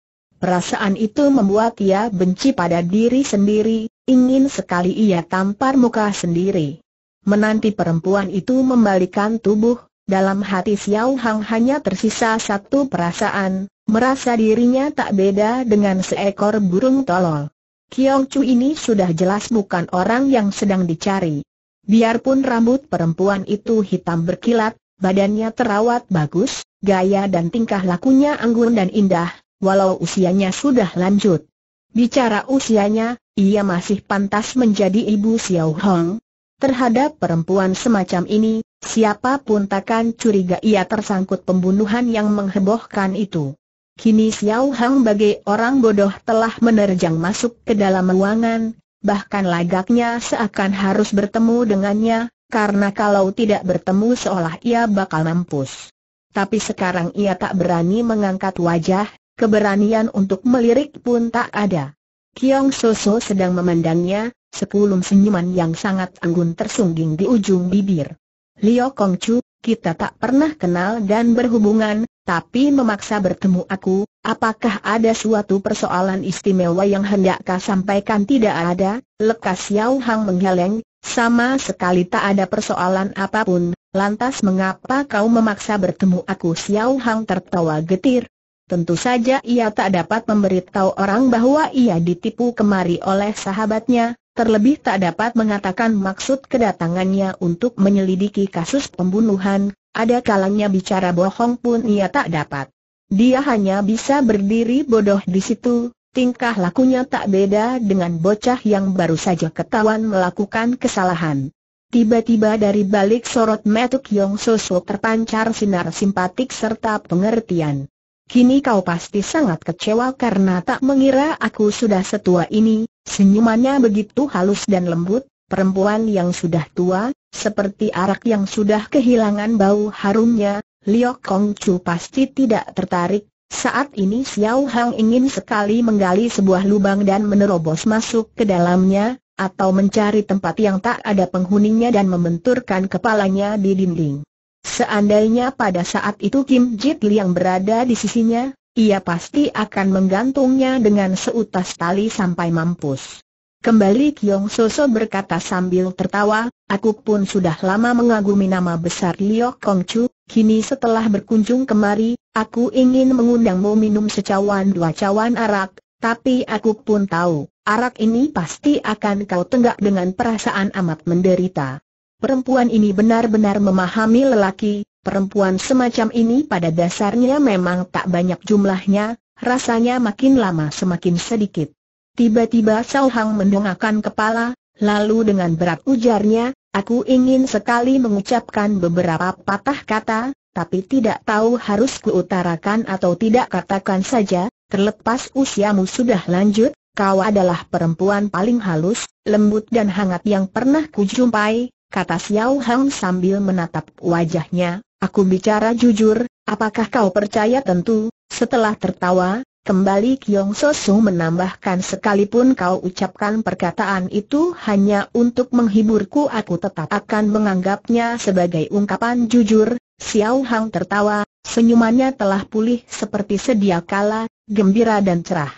Speaker 1: Perasaan itu membuat ia benci pada diri sendiri, ingin sekali ia tampar muka sendiri. Menanti perempuan itu membalikan tubuh, dalam hati Xiao Hang hanya tersisa satu perasaan, merasa dirinya tak beda dengan seekor burung tolol. Kiong Chu ini sudah jelas bukan orang yang sedang dicari. Biarpun rambut perempuan itu hitam berkilat, badannya terawat bagus, gaya dan tingkah lakunya anggun dan indah, walau usianya sudah lanjut. Bicara usianya, ia masih pantas menjadi ibu Xiao Hong. Terhadap perempuan semacam ini, siapapun takkan curiga ia tersangkut pembunuhan yang menghebohkan itu. Kini Xiao Hong bagai orang bodoh telah menerjang masuk ke dalam ruangan, bahkan lagaknya seakan harus bertemu dengannya, karena kalau tidak bertemu seolah ia bakal mampus. Tapi sekarang ia tak berani mengangkat wajah, keberanian untuk melirik pun tak ada. Kiong Soso sedang memandangnya, sekulum senyuman yang sangat anggun tersungging di ujung bibir. Liu Kong Chu, kita tak pernah kenal dan berhubungan, tapi memaksa bertemu aku, apakah ada suatu persoalan istimewa yang hendak kau sampaikan tidak ada? Lekas Yao Hang menggeleng, sama sekali tak ada persoalan apapun, lantas mengapa kau memaksa bertemu aku Yao Hang tertawa getir, Tentu saja ia tak dapat memberitahu orang bahwa ia ditipu kemari oleh sahabatnya, terlebih tak dapat mengatakan maksud kedatangannya untuk menyelidiki kasus pembunuhan, ada kalanya bicara bohong pun ia tak dapat. Dia hanya bisa berdiri bodoh di situ, tingkah lakunya tak beda dengan bocah yang baru saja ketahuan melakukan kesalahan. Tiba-tiba dari balik sorot metuk Yong Soso terpancar sinar simpatik serta pengertian. Kini kau pasti sangat kecewa karena tak mengira aku sudah setua ini, senyumannya begitu halus dan lembut, perempuan yang sudah tua, seperti arak yang sudah kehilangan bau harumnya, Liu Kong pasti tidak tertarik, saat ini Xiao Hang ingin sekali menggali sebuah lubang dan menerobos masuk ke dalamnya, atau mencari tempat yang tak ada penghuninya dan membenturkan kepalanya di dinding. Seandainya pada saat itu Kim Jit Liang berada di sisinya, ia pasti akan menggantungnya dengan seutas tali sampai mampus. Kembali Kiong Soso berkata sambil tertawa, aku pun sudah lama mengagumi nama besar Liok Kong Chu, kini setelah berkunjung kemari, aku ingin mengundangmu minum secawan dua cawan arak, tapi aku pun tahu, arak ini pasti akan kau tenggak dengan perasaan amat menderita. Perempuan ini benar-benar memahami lelaki, perempuan semacam ini pada dasarnya memang tak banyak jumlahnya, rasanya makin lama semakin sedikit. Tiba-tiba Cao Hang mendongakkan kepala, lalu dengan berat ujarnya, aku ingin sekali mengucapkan beberapa patah kata, tapi tidak tahu harus kuutarakan atau tidak katakan saja, terlepas usiamu sudah lanjut, kau adalah perempuan paling halus, lembut dan hangat yang pernah kujumpai, kata Xiao Hang sambil menatap wajahnya, aku bicara jujur, apakah kau percaya tentu? Setelah tertawa, kembali Kiong Sosu menambahkan sekalipun kau ucapkan perkataan itu hanya untuk menghiburku aku tetap akan menganggapnya sebagai ungkapan jujur, Xiao Hang tertawa, senyumannya telah pulih seperti sedia kala, gembira dan cerah.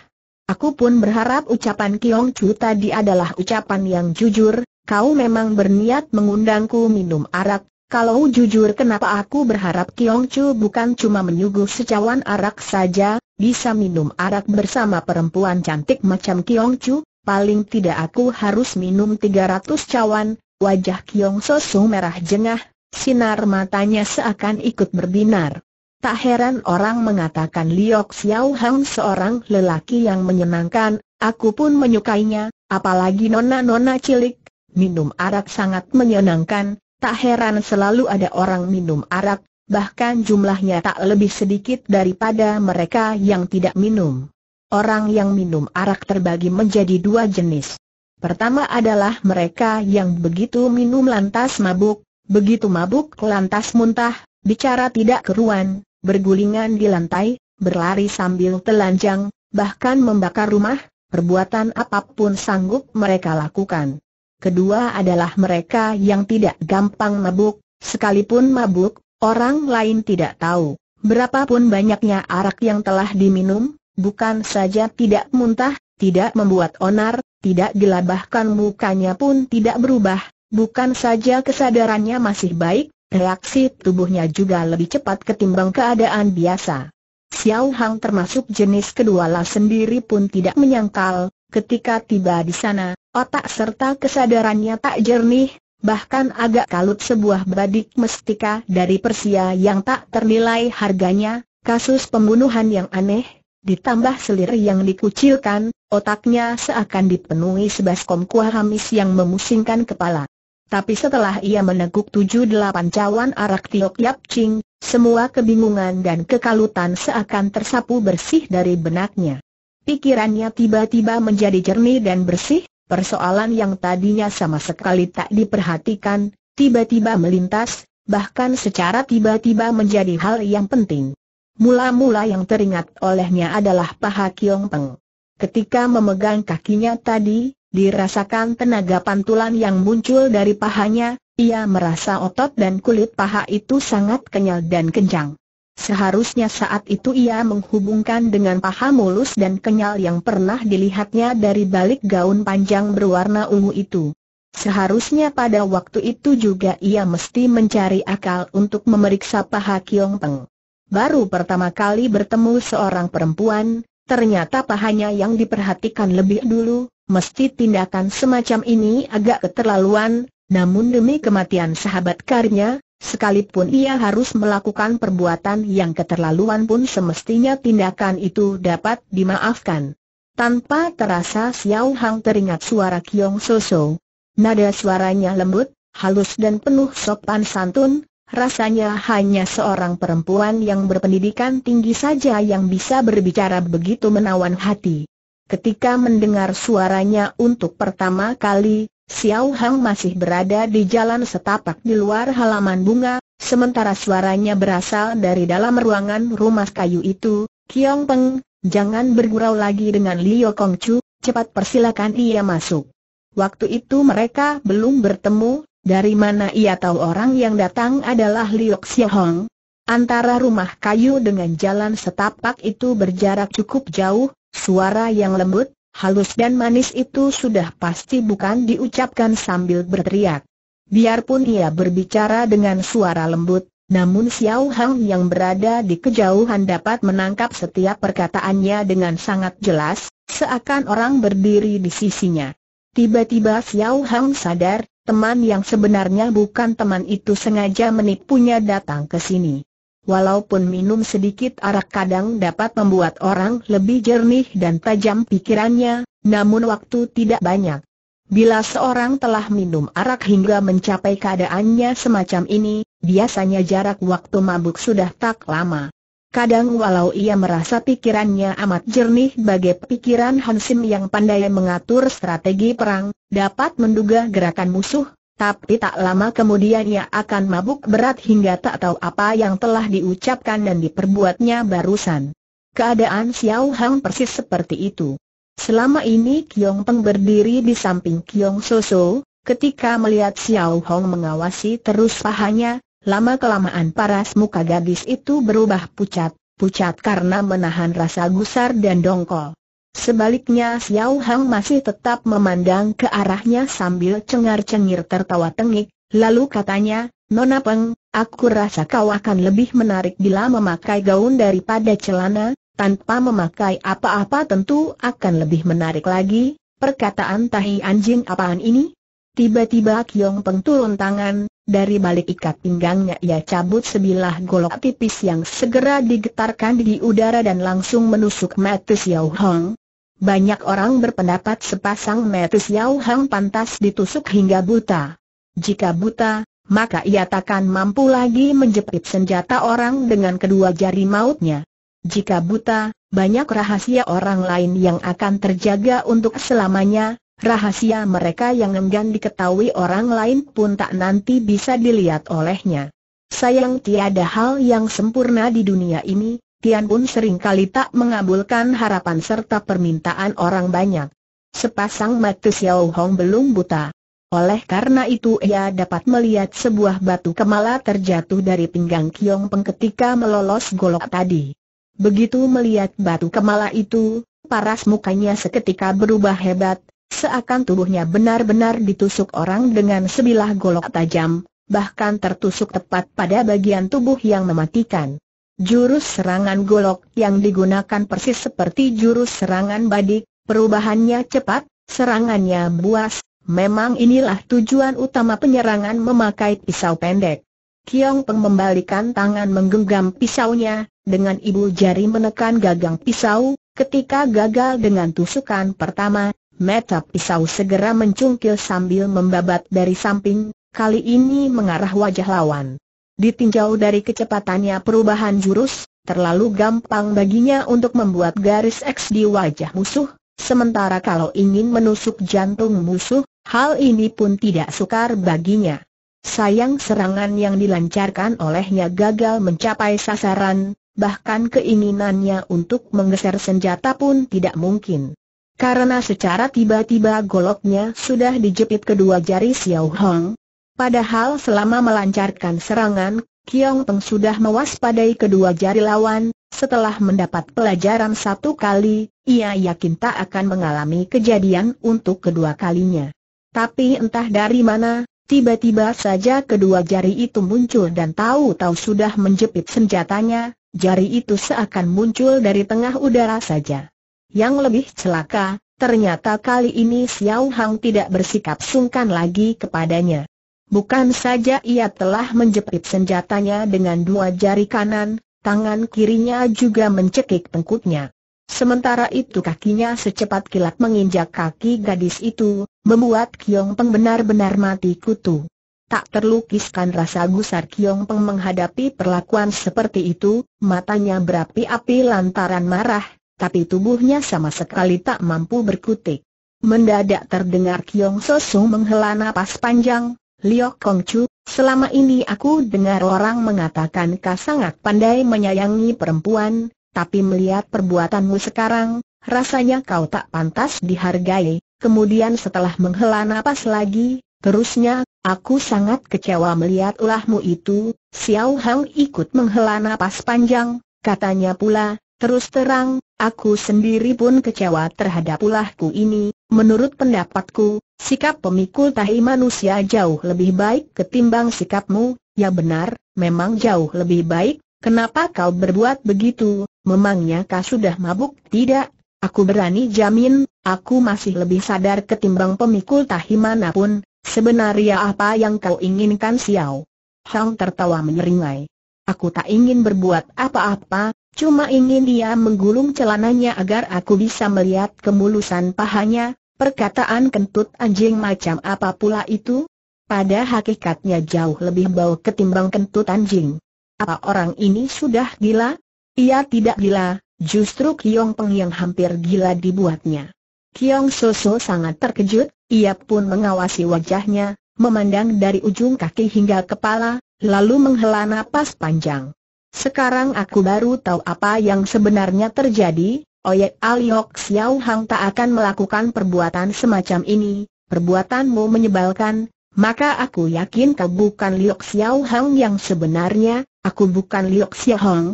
Speaker 1: Aku pun berharap ucapan Kiong Chu tadi adalah ucapan yang jujur, kau memang berniat mengundangku minum arak, kalau jujur kenapa aku berharap Kiong Chu bukan cuma menyuguh secawan arak saja, bisa minum arak bersama perempuan cantik macam Kiong Chu, paling tidak aku harus minum 300 cawan, wajah Kiong Sosu merah jengah, sinar matanya seakan ikut berbinar. Tak heran orang mengatakan Liok Xiao Hang seorang lelaki yang menyenangkan, aku pun menyukainya, apalagi nona-nona cilik, Minum arak sangat menyenangkan, tak heran selalu ada orang minum arak, bahkan jumlahnya tak lebih sedikit daripada mereka yang tidak minum. Orang yang minum arak terbagi menjadi dua jenis. Pertama adalah mereka yang begitu minum lantas mabuk, begitu mabuk lantas muntah, bicara tidak keruan, bergulingan di lantai, berlari sambil telanjang, bahkan membakar rumah, perbuatan apapun sanggup mereka lakukan kedua adalah mereka yang tidak gampang mabuk, sekalipun mabuk, orang lain tidak tahu. Berapapun banyaknya arak yang telah diminum, bukan saja tidak muntah, tidak membuat onar, tidak gelabahkan mukanya pun tidak berubah, bukan saja kesadarannya masih baik, reaksi tubuhnya juga lebih cepat ketimbang keadaan biasa. Xiao Hang termasuk jenis kedua lah sendiri pun tidak menyangkal, ketika tiba di sana, otak serta kesadarannya tak jernih, bahkan agak kalut sebuah badik mestika dari Persia yang tak ternilai harganya, kasus pembunuhan yang aneh, ditambah selir yang dikucilkan, otaknya seakan dipenuhi sebaskom kuah hamis yang memusingkan kepala. Tapi setelah ia meneguk tujuh delapan cawan arak Tiok Yap Ching, semua kebingungan dan kekalutan seakan tersapu bersih dari benaknya. Pikirannya tiba-tiba menjadi jernih dan bersih, persoalan yang tadinya sama sekali tak diperhatikan, tiba-tiba melintas, bahkan secara tiba-tiba menjadi hal yang penting. Mula-mula yang teringat olehnya adalah paha Kiong Peng. Ketika memegang kakinya tadi, dirasakan tenaga pantulan yang muncul dari pahanya, ia merasa otot dan kulit paha itu sangat kenyal dan kencang. Seharusnya saat itu ia menghubungkan dengan paha mulus dan kenyal yang pernah dilihatnya dari balik gaun panjang berwarna ungu itu. Seharusnya pada waktu itu juga ia mesti mencari akal untuk memeriksa paha Kiong Peng. Baru pertama kali bertemu seorang perempuan, ternyata pahanya yang diperhatikan lebih dulu, mesti tindakan semacam ini agak keterlaluan, namun demi kematian sahabat karnya, Sekalipun ia harus melakukan perbuatan yang keterlaluan pun semestinya tindakan itu dapat dimaafkan. Tanpa terasa Xiao Hang teringat suara Kiong Soso. Nada suaranya lembut, halus dan penuh sopan santun, rasanya hanya seorang perempuan yang berpendidikan tinggi saja yang bisa berbicara begitu menawan hati. Ketika mendengar suaranya untuk pertama kali, Xiao Hang masih berada di jalan setapak di luar halaman bunga, sementara suaranya berasal dari dalam ruangan rumah kayu itu, Kiong Peng, jangan bergurau lagi dengan Liu Kong Chu, cepat persilakan ia masuk. Waktu itu mereka belum bertemu, dari mana ia tahu orang yang datang adalah Liu Xiaohong. Antara rumah kayu dengan jalan setapak itu berjarak cukup jauh, suara yang lembut, halus dan manis itu sudah pasti bukan diucapkan sambil berteriak. Biarpun ia berbicara dengan suara lembut, namun Xiao Hang yang berada di kejauhan dapat menangkap setiap perkataannya dengan sangat jelas, seakan orang berdiri di sisinya. Tiba-tiba Xiao Hang sadar, teman yang sebenarnya bukan teman itu sengaja menipunya datang ke sini. Walaupun minum sedikit arak kadang dapat membuat orang lebih jernih dan tajam pikirannya, namun waktu tidak banyak. Bila seorang telah minum arak hingga mencapai keadaannya semacam ini, biasanya jarak waktu mabuk sudah tak lama. Kadang walau ia merasa pikirannya amat jernih bagai pikiran Hansim yang pandai mengatur strategi perang, dapat menduga gerakan musuh, tapi tak lama kemudian ia akan mabuk berat hingga tak tahu apa yang telah diucapkan dan diperbuatnya barusan. Keadaan Xiao Hang persis seperti itu. Selama ini Kiong Peng berdiri di samping Kiong So, ketika melihat Xiao Hong mengawasi terus pahanya, lama-kelamaan paras muka gadis itu berubah pucat, pucat karena menahan rasa gusar dan dongkol. Sebaliknya Xiao Hang masih tetap memandang ke arahnya sambil cengar-cengir tertawa tengik, lalu katanya, Nona Peng, aku rasa kau akan lebih menarik bila memakai gaun daripada celana, tanpa memakai apa-apa tentu akan lebih menarik lagi, perkataan tahi anjing apaan ini? Tiba-tiba Kiong Peng turun tangan, dari balik ikat pinggangnya ia cabut sebilah golok tipis yang segera digetarkan di udara dan langsung menusuk Matus Xiao Hong. Banyak orang berpendapat sepasang Matus Xiao Hong pantas ditusuk hingga buta. Jika buta, maka ia takkan mampu lagi menjepit senjata orang dengan kedua jari mautnya. Jika buta, banyak rahasia orang lain yang akan terjaga untuk selamanya, Rahasia mereka yang enggan diketahui orang lain pun tak nanti bisa dilihat olehnya. Sayang tiada hal yang sempurna di dunia ini, Tian pun seringkali tak mengabulkan harapan serta permintaan orang banyak. Sepasang mata Xiao Hong belum buta. Oleh karena itu ia dapat melihat sebuah batu kemala terjatuh dari pinggang Kiong Peng ketika melolos golok tadi. Begitu melihat batu kemala itu, paras mukanya seketika berubah hebat, Seakan tubuhnya benar-benar ditusuk orang dengan sebilah golok tajam, bahkan tertusuk tepat pada bagian tubuh yang mematikan. Jurus serangan golok yang digunakan persis seperti jurus serangan badik, perubahannya cepat, serangannya buas, memang inilah tujuan utama penyerangan memakai pisau pendek. Kiong Peng membalikan tangan menggenggam pisaunya, dengan ibu jari menekan gagang pisau, ketika gagal dengan tusukan pertama, Meta pisau segera mencungkil sambil membabat dari samping, kali ini mengarah wajah lawan. Ditinjau dari kecepatannya perubahan jurus, terlalu gampang baginya untuk membuat garis X di wajah musuh, sementara kalau ingin menusuk jantung musuh, hal ini pun tidak sukar baginya. Sayang serangan yang dilancarkan olehnya gagal mencapai sasaran, bahkan keinginannya untuk menggeser senjata pun tidak mungkin. Karena secara tiba-tiba goloknya sudah dijepit kedua jari Xiao Hong. Padahal selama melancarkan serangan, Kiong Peng sudah mewaspadai kedua jari lawan, setelah mendapat pelajaran satu kali, ia yakin tak akan mengalami kejadian untuk kedua kalinya. Tapi entah dari mana, tiba-tiba saja kedua jari itu muncul dan tahu-tahu sudah menjepit senjatanya, jari itu seakan muncul dari tengah udara saja. Yang lebih celaka, ternyata kali ini Xiao Hang tidak bersikap sungkan lagi kepadanya. Bukan saja ia telah menjepit senjatanya dengan dua jari kanan, tangan kirinya juga mencekik tengkuknya. Sementara itu kakinya secepat kilat menginjak kaki gadis itu, membuat Kiong Peng benar-benar mati kutu. Tak terlukiskan rasa gusar Kiong Peng menghadapi perlakuan seperti itu, matanya berapi-api lantaran marah, tapi tubuhnya sama sekali tak mampu berkutik. Mendadak terdengar Kiong Sosung menghela napas panjang, Liok Kong Chu, selama ini aku dengar orang mengatakan kau sangat pandai menyayangi perempuan, tapi melihat perbuatanmu sekarang, rasanya kau tak pantas dihargai. Kemudian setelah menghela napas lagi, terusnya, aku sangat kecewa melihat ulahmu itu, Xiao Hang ikut menghela napas panjang, katanya pula, Terus terang, aku sendiri pun kecewa terhadap ulahku ini, menurut pendapatku, sikap pemikul tahi manusia jauh lebih baik ketimbang sikapmu, ya benar, memang jauh lebih baik, kenapa kau berbuat begitu, memangnya kau sudah mabuk, tidak, aku berani jamin, aku masih lebih sadar ketimbang pemikul tahi manapun, sebenarnya apa yang kau inginkan Xiao? Hang tertawa menyeringai. Aku tak ingin berbuat apa-apa, Cuma ingin dia menggulung celananya agar aku bisa melihat kemulusan pahanya, perkataan kentut anjing macam apa pula itu? Pada hakikatnya jauh lebih bau ketimbang kentut anjing. Apa orang ini sudah gila? Ia tidak gila, justru Kiong Peng yang hampir gila dibuatnya. Kiong Soso sangat terkejut, ia pun mengawasi wajahnya, memandang dari ujung kaki hingga kepala, lalu menghela napas panjang. Sekarang aku baru tahu apa yang sebenarnya terjadi, Oyek Aliok Xiao Hang tak akan melakukan perbuatan semacam ini, perbuatanmu menyebalkan, maka aku yakin kau bukan Liok Xiao Hang yang sebenarnya, aku bukan Liok Xiao Hang.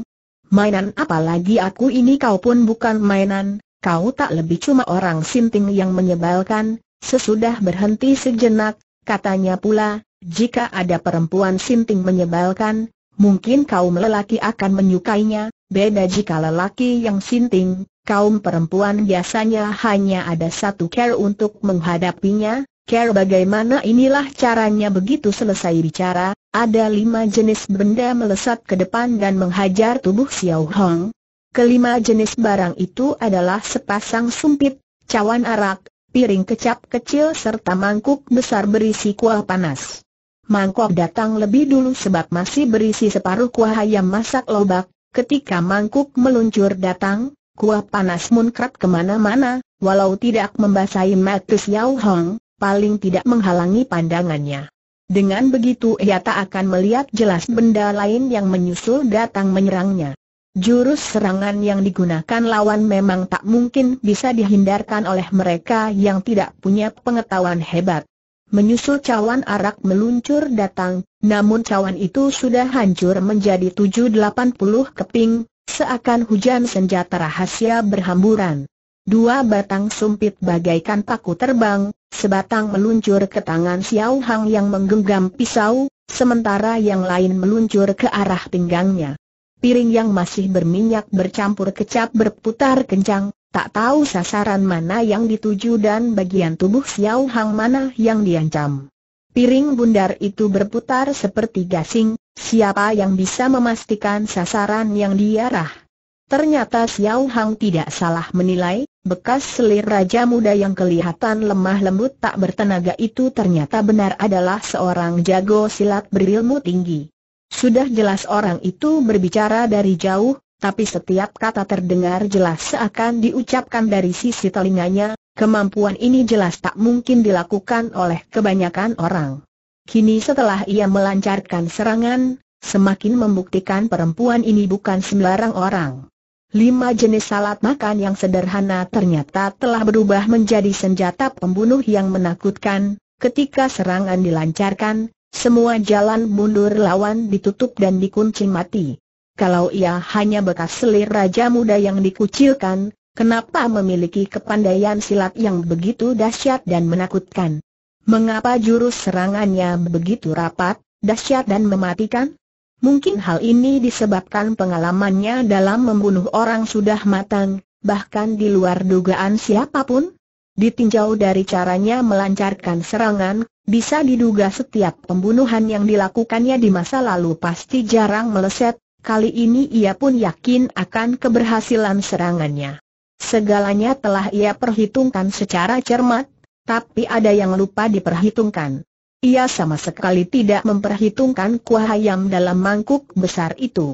Speaker 1: Mainan apalagi aku ini kau pun bukan mainan, kau tak lebih cuma orang sinting yang menyebalkan, sesudah berhenti sejenak, katanya pula, jika ada perempuan sinting menyebalkan, mungkin kaum lelaki akan menyukainya, beda jika lelaki yang sinting, kaum perempuan biasanya hanya ada satu care untuk menghadapinya, care bagaimana inilah caranya begitu selesai bicara, ada lima jenis benda melesat ke depan dan menghajar tubuh Xiao Hong. Kelima jenis barang itu adalah sepasang sumpit, cawan arak, piring kecap kecil serta mangkuk besar berisi kuah panas mangkok datang lebih dulu sebab masih berisi separuh kuah ayam masak lobak, ketika mangkuk meluncur datang, kuah panas munkrat kemana-mana, walau tidak membasahi Matus Yao Hong, paling tidak menghalangi pandangannya. Dengan begitu ia tak akan melihat jelas benda lain yang menyusul datang menyerangnya. Jurus serangan yang digunakan lawan memang tak mungkin bisa dihindarkan oleh mereka yang tidak punya pengetahuan hebat. Menyusul cawan arak meluncur datang, namun cawan itu sudah hancur menjadi 780 keping, seakan hujan senjata rahasia berhamburan. Dua batang sumpit bagaikan paku terbang, sebatang meluncur ke tangan Xiao Hang yang menggenggam pisau, sementara yang lain meluncur ke arah pinggangnya. Piring yang masih berminyak bercampur kecap berputar kencang, Tak tahu sasaran mana yang dituju dan bagian tubuh Xiao Hang mana yang diancam. Piring bundar itu berputar seperti gasing, siapa yang bisa memastikan sasaran yang diarah? Ternyata Xiao Hang tidak salah menilai, bekas selir raja muda yang kelihatan lemah lembut tak bertenaga itu ternyata benar adalah seorang jago silat berilmu tinggi. Sudah jelas orang itu berbicara dari jauh, tapi setiap kata terdengar jelas seakan diucapkan dari sisi telinganya, kemampuan ini jelas tak mungkin dilakukan oleh kebanyakan orang. Kini setelah ia melancarkan serangan, semakin membuktikan perempuan ini bukan sembarang orang. Lima jenis salat makan yang sederhana ternyata telah berubah menjadi senjata pembunuh yang menakutkan, ketika serangan dilancarkan, semua jalan mundur lawan ditutup dan dikunci mati kalau ia hanya bekas selir raja muda yang dikucilkan, kenapa memiliki kepandaian silat yang begitu dahsyat dan menakutkan? Mengapa jurus serangannya begitu rapat, dahsyat dan mematikan? Mungkin hal ini disebabkan pengalamannya dalam membunuh orang sudah matang, bahkan di luar dugaan siapapun. Ditinjau dari caranya melancarkan serangan, bisa diduga setiap pembunuhan yang dilakukannya di masa lalu pasti jarang meleset, Kali ini ia pun yakin akan keberhasilan serangannya. Segalanya telah ia perhitungkan secara cermat, tapi ada yang lupa diperhitungkan. Ia sama sekali tidak memperhitungkan kuah ayam dalam mangkuk besar itu.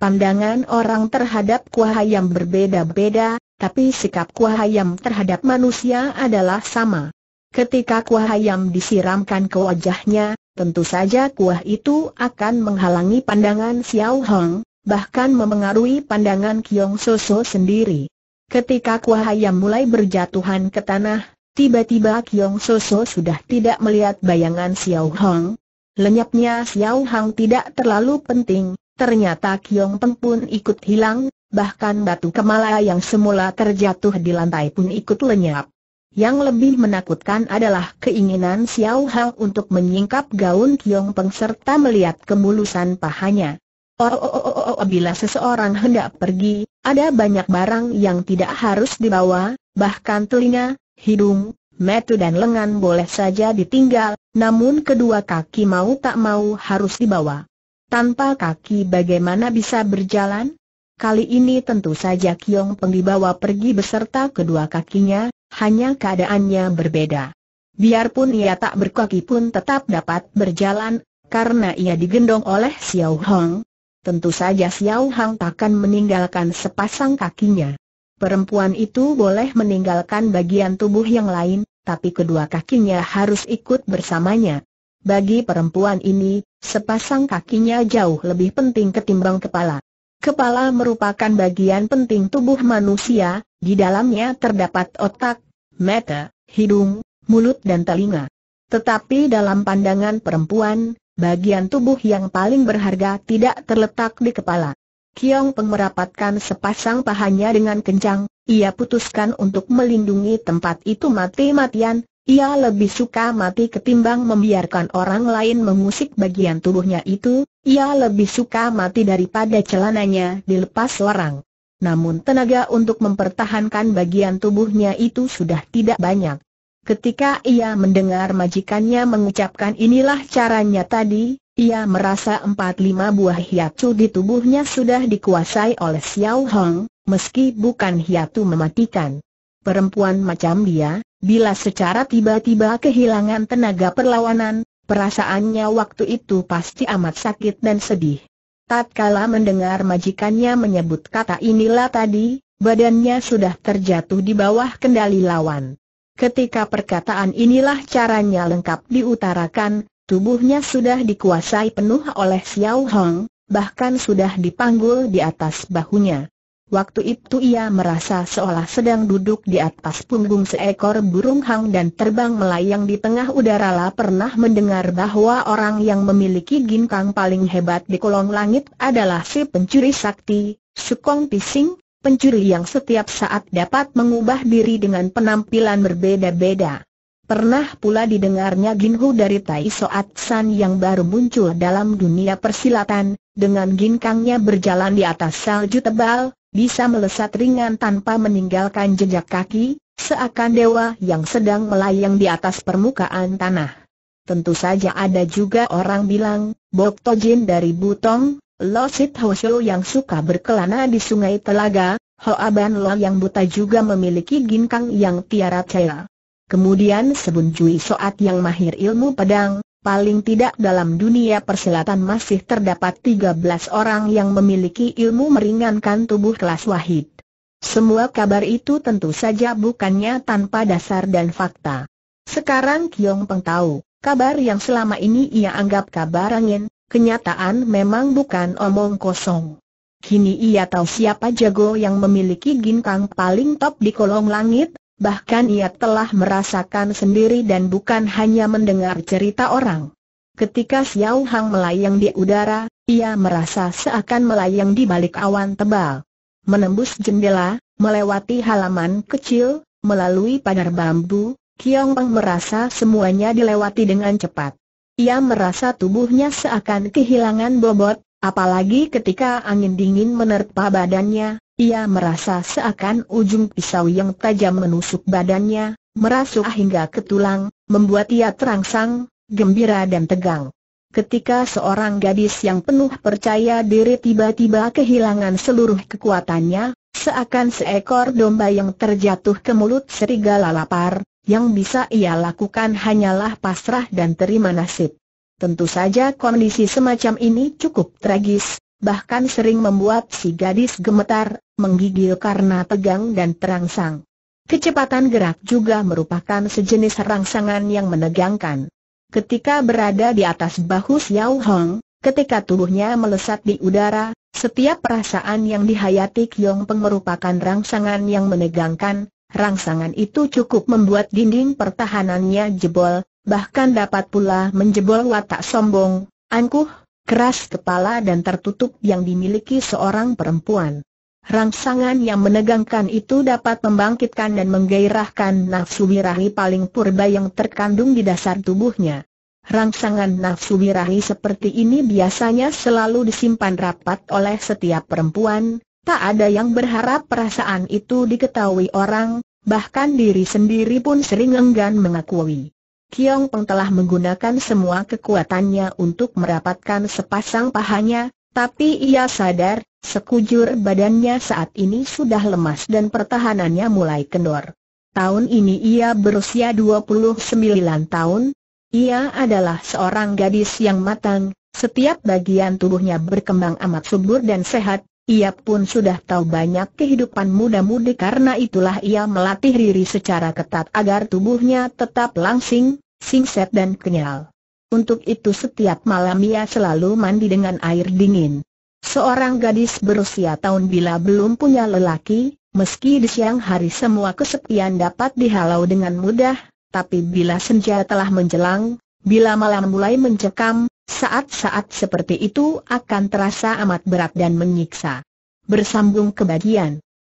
Speaker 1: Pandangan orang terhadap kuah ayam berbeda-beda, tapi sikap kuah ayam terhadap manusia adalah sama. Ketika kuah ayam disiramkan ke wajahnya, tentu saja kuah itu akan menghalangi pandangan Xiao Hong, bahkan memengaruhi pandangan Kiong Soso sendiri. Ketika kuah ayam mulai berjatuhan ke tanah, tiba-tiba Kiong Soso sudah tidak melihat bayangan Xiao Hong. Lenyapnya Xiao Hong tidak terlalu penting, ternyata Kiong Peng pun ikut hilang, bahkan batu kemala yang semula terjatuh di lantai pun ikut lenyap. Yang lebih menakutkan adalah keinginan Xiao Hao untuk menyingkap gaun Kiong Peng serta melihat kemulusan pahanya. Oh, oh, oh, oh, oh, oh, bila seseorang hendak pergi, ada banyak barang yang tidak harus dibawa, bahkan telinga, hidung, metu dan lengan boleh saja ditinggal, namun kedua kaki mau tak mau harus dibawa. Tanpa kaki bagaimana bisa berjalan? Kali ini tentu saja Kiong Peng dibawa pergi beserta kedua kakinya, hanya keadaannya berbeda. Biarpun ia tak berkaki pun tetap dapat berjalan, karena ia digendong oleh Xiao Hong. Tentu saja Xiao Hong takkan meninggalkan sepasang kakinya. Perempuan itu boleh meninggalkan bagian tubuh yang lain, tapi kedua kakinya harus ikut bersamanya. Bagi perempuan ini, sepasang kakinya jauh lebih penting ketimbang kepala. Kepala merupakan bagian penting tubuh manusia, di dalamnya terdapat otak, mata, hidung, mulut dan telinga. Tetapi dalam pandangan perempuan, bagian tubuh yang paling berharga tidak terletak di kepala. Kiong Peng merapatkan sepasang pahanya dengan kencang, ia putuskan untuk melindungi tempat itu mati-matian, ia lebih suka mati ketimbang membiarkan orang lain mengusik bagian tubuhnya itu, ia lebih suka mati daripada celananya dilepas orang. Namun tenaga untuk mempertahankan bagian tubuhnya itu sudah tidak banyak. Ketika ia mendengar majikannya mengucapkan inilah caranya tadi, ia merasa empat lima buah hiatu di tubuhnya sudah dikuasai oleh Xiao Hong, meski bukan hiatu mematikan. Perempuan macam dia, Bila secara tiba-tiba kehilangan tenaga perlawanan, perasaannya waktu itu pasti amat sakit dan sedih. Tatkala mendengar majikannya menyebut kata inilah tadi, badannya sudah terjatuh di bawah kendali lawan. Ketika perkataan inilah caranya lengkap diutarakan, tubuhnya sudah dikuasai penuh oleh Xiao Hong, bahkan sudah dipanggul di atas bahunya. Waktu itu ia merasa seolah sedang duduk di atas punggung seekor burung hang dan terbang melayang di tengah udara lah pernah mendengar bahwa orang yang memiliki ginkang paling hebat di kolong langit adalah si pencuri sakti, Sukong Pising, pencuri yang setiap saat dapat mengubah diri dengan penampilan berbeda-beda. Pernah pula didengarnya Ginhu dari Tai Soat San yang baru muncul dalam dunia persilatan, dengan ginkangnya berjalan di atas salju tebal, bisa melesat ringan tanpa meninggalkan jejak kaki, seakan dewa yang sedang melayang di atas permukaan tanah. Tentu saja ada juga orang bilang, Bok Tojin dari Butong, Lo Sit Shou yang suka berkelana di sungai telaga, Hoabanla Aban Lo yang buta juga memiliki ginkang yang tiara cahaya. Kemudian Sebun Jui Soat yang mahir ilmu pedang, Paling tidak dalam dunia persilatan masih terdapat 13 orang yang memiliki ilmu meringankan tubuh kelas wahid. Semua kabar itu tentu saja bukannya tanpa dasar dan fakta. Sekarang Kiong Peng tahu, kabar yang selama ini ia anggap kabar angin, kenyataan memang bukan omong kosong. Kini ia tahu siapa jago yang memiliki ginkang paling top di kolong langit, bahkan ia telah merasakan sendiri dan bukan hanya mendengar cerita orang. Ketika Xiao Hang melayang di udara, ia merasa seakan melayang di balik awan tebal. Menembus jendela, melewati halaman kecil, melalui pagar bambu, Kiong Peng merasa semuanya dilewati dengan cepat. Ia merasa tubuhnya seakan kehilangan bobot, apalagi ketika angin dingin menerpa badannya, ia merasa seakan ujung pisau yang tajam menusuk badannya, merasuk hingga ke tulang, membuat ia terangsang, gembira dan tegang. Ketika seorang gadis yang penuh percaya diri tiba-tiba kehilangan seluruh kekuatannya, seakan seekor domba yang terjatuh ke mulut serigala lapar, yang bisa ia lakukan hanyalah pasrah dan terima nasib. Tentu saja kondisi semacam ini cukup tragis, bahkan sering membuat si gadis gemetar, menggigil karena tegang dan terangsang. Kecepatan gerak juga merupakan sejenis rangsangan yang menegangkan. Ketika berada di atas bahu Xiao Hong, ketika tubuhnya melesat di udara, setiap perasaan yang dihayati Kyong Peng merupakan rangsangan yang menegangkan, rangsangan itu cukup membuat dinding pertahanannya jebol, bahkan dapat pula menjebol watak sombong, angkuh, keras kepala dan tertutup yang dimiliki seorang perempuan. Rangsangan yang menegangkan itu dapat membangkitkan dan menggairahkan nafsu birahi paling purba yang terkandung di dasar tubuhnya. Rangsangan nafsu birahi seperti ini biasanya selalu disimpan rapat oleh setiap perempuan, tak ada yang berharap perasaan itu diketahui orang, bahkan diri sendiri pun sering enggan mengakui. Kiong Peng telah menggunakan semua kekuatannya untuk merapatkan sepasang pahanya, tapi ia sadar, sekujur badannya saat ini sudah lemas dan pertahanannya mulai kendor. Tahun ini ia berusia 29 tahun, ia adalah seorang gadis yang matang, setiap bagian tubuhnya berkembang amat subur dan sehat, ia pun sudah tahu banyak kehidupan muda-mudi karena itulah ia melatih diri secara ketat agar tubuhnya tetap langsing, singset dan kenyal. Untuk itu setiap malam ia selalu mandi dengan air dingin. Seorang gadis berusia tahun bila belum punya lelaki, meski di siang hari semua kesepian dapat dihalau dengan mudah, tapi bila senja telah menjelang, Bila malam mulai mencekam, saat-saat seperti itu akan terasa amat berat dan menyiksa. Bersambung ke bagian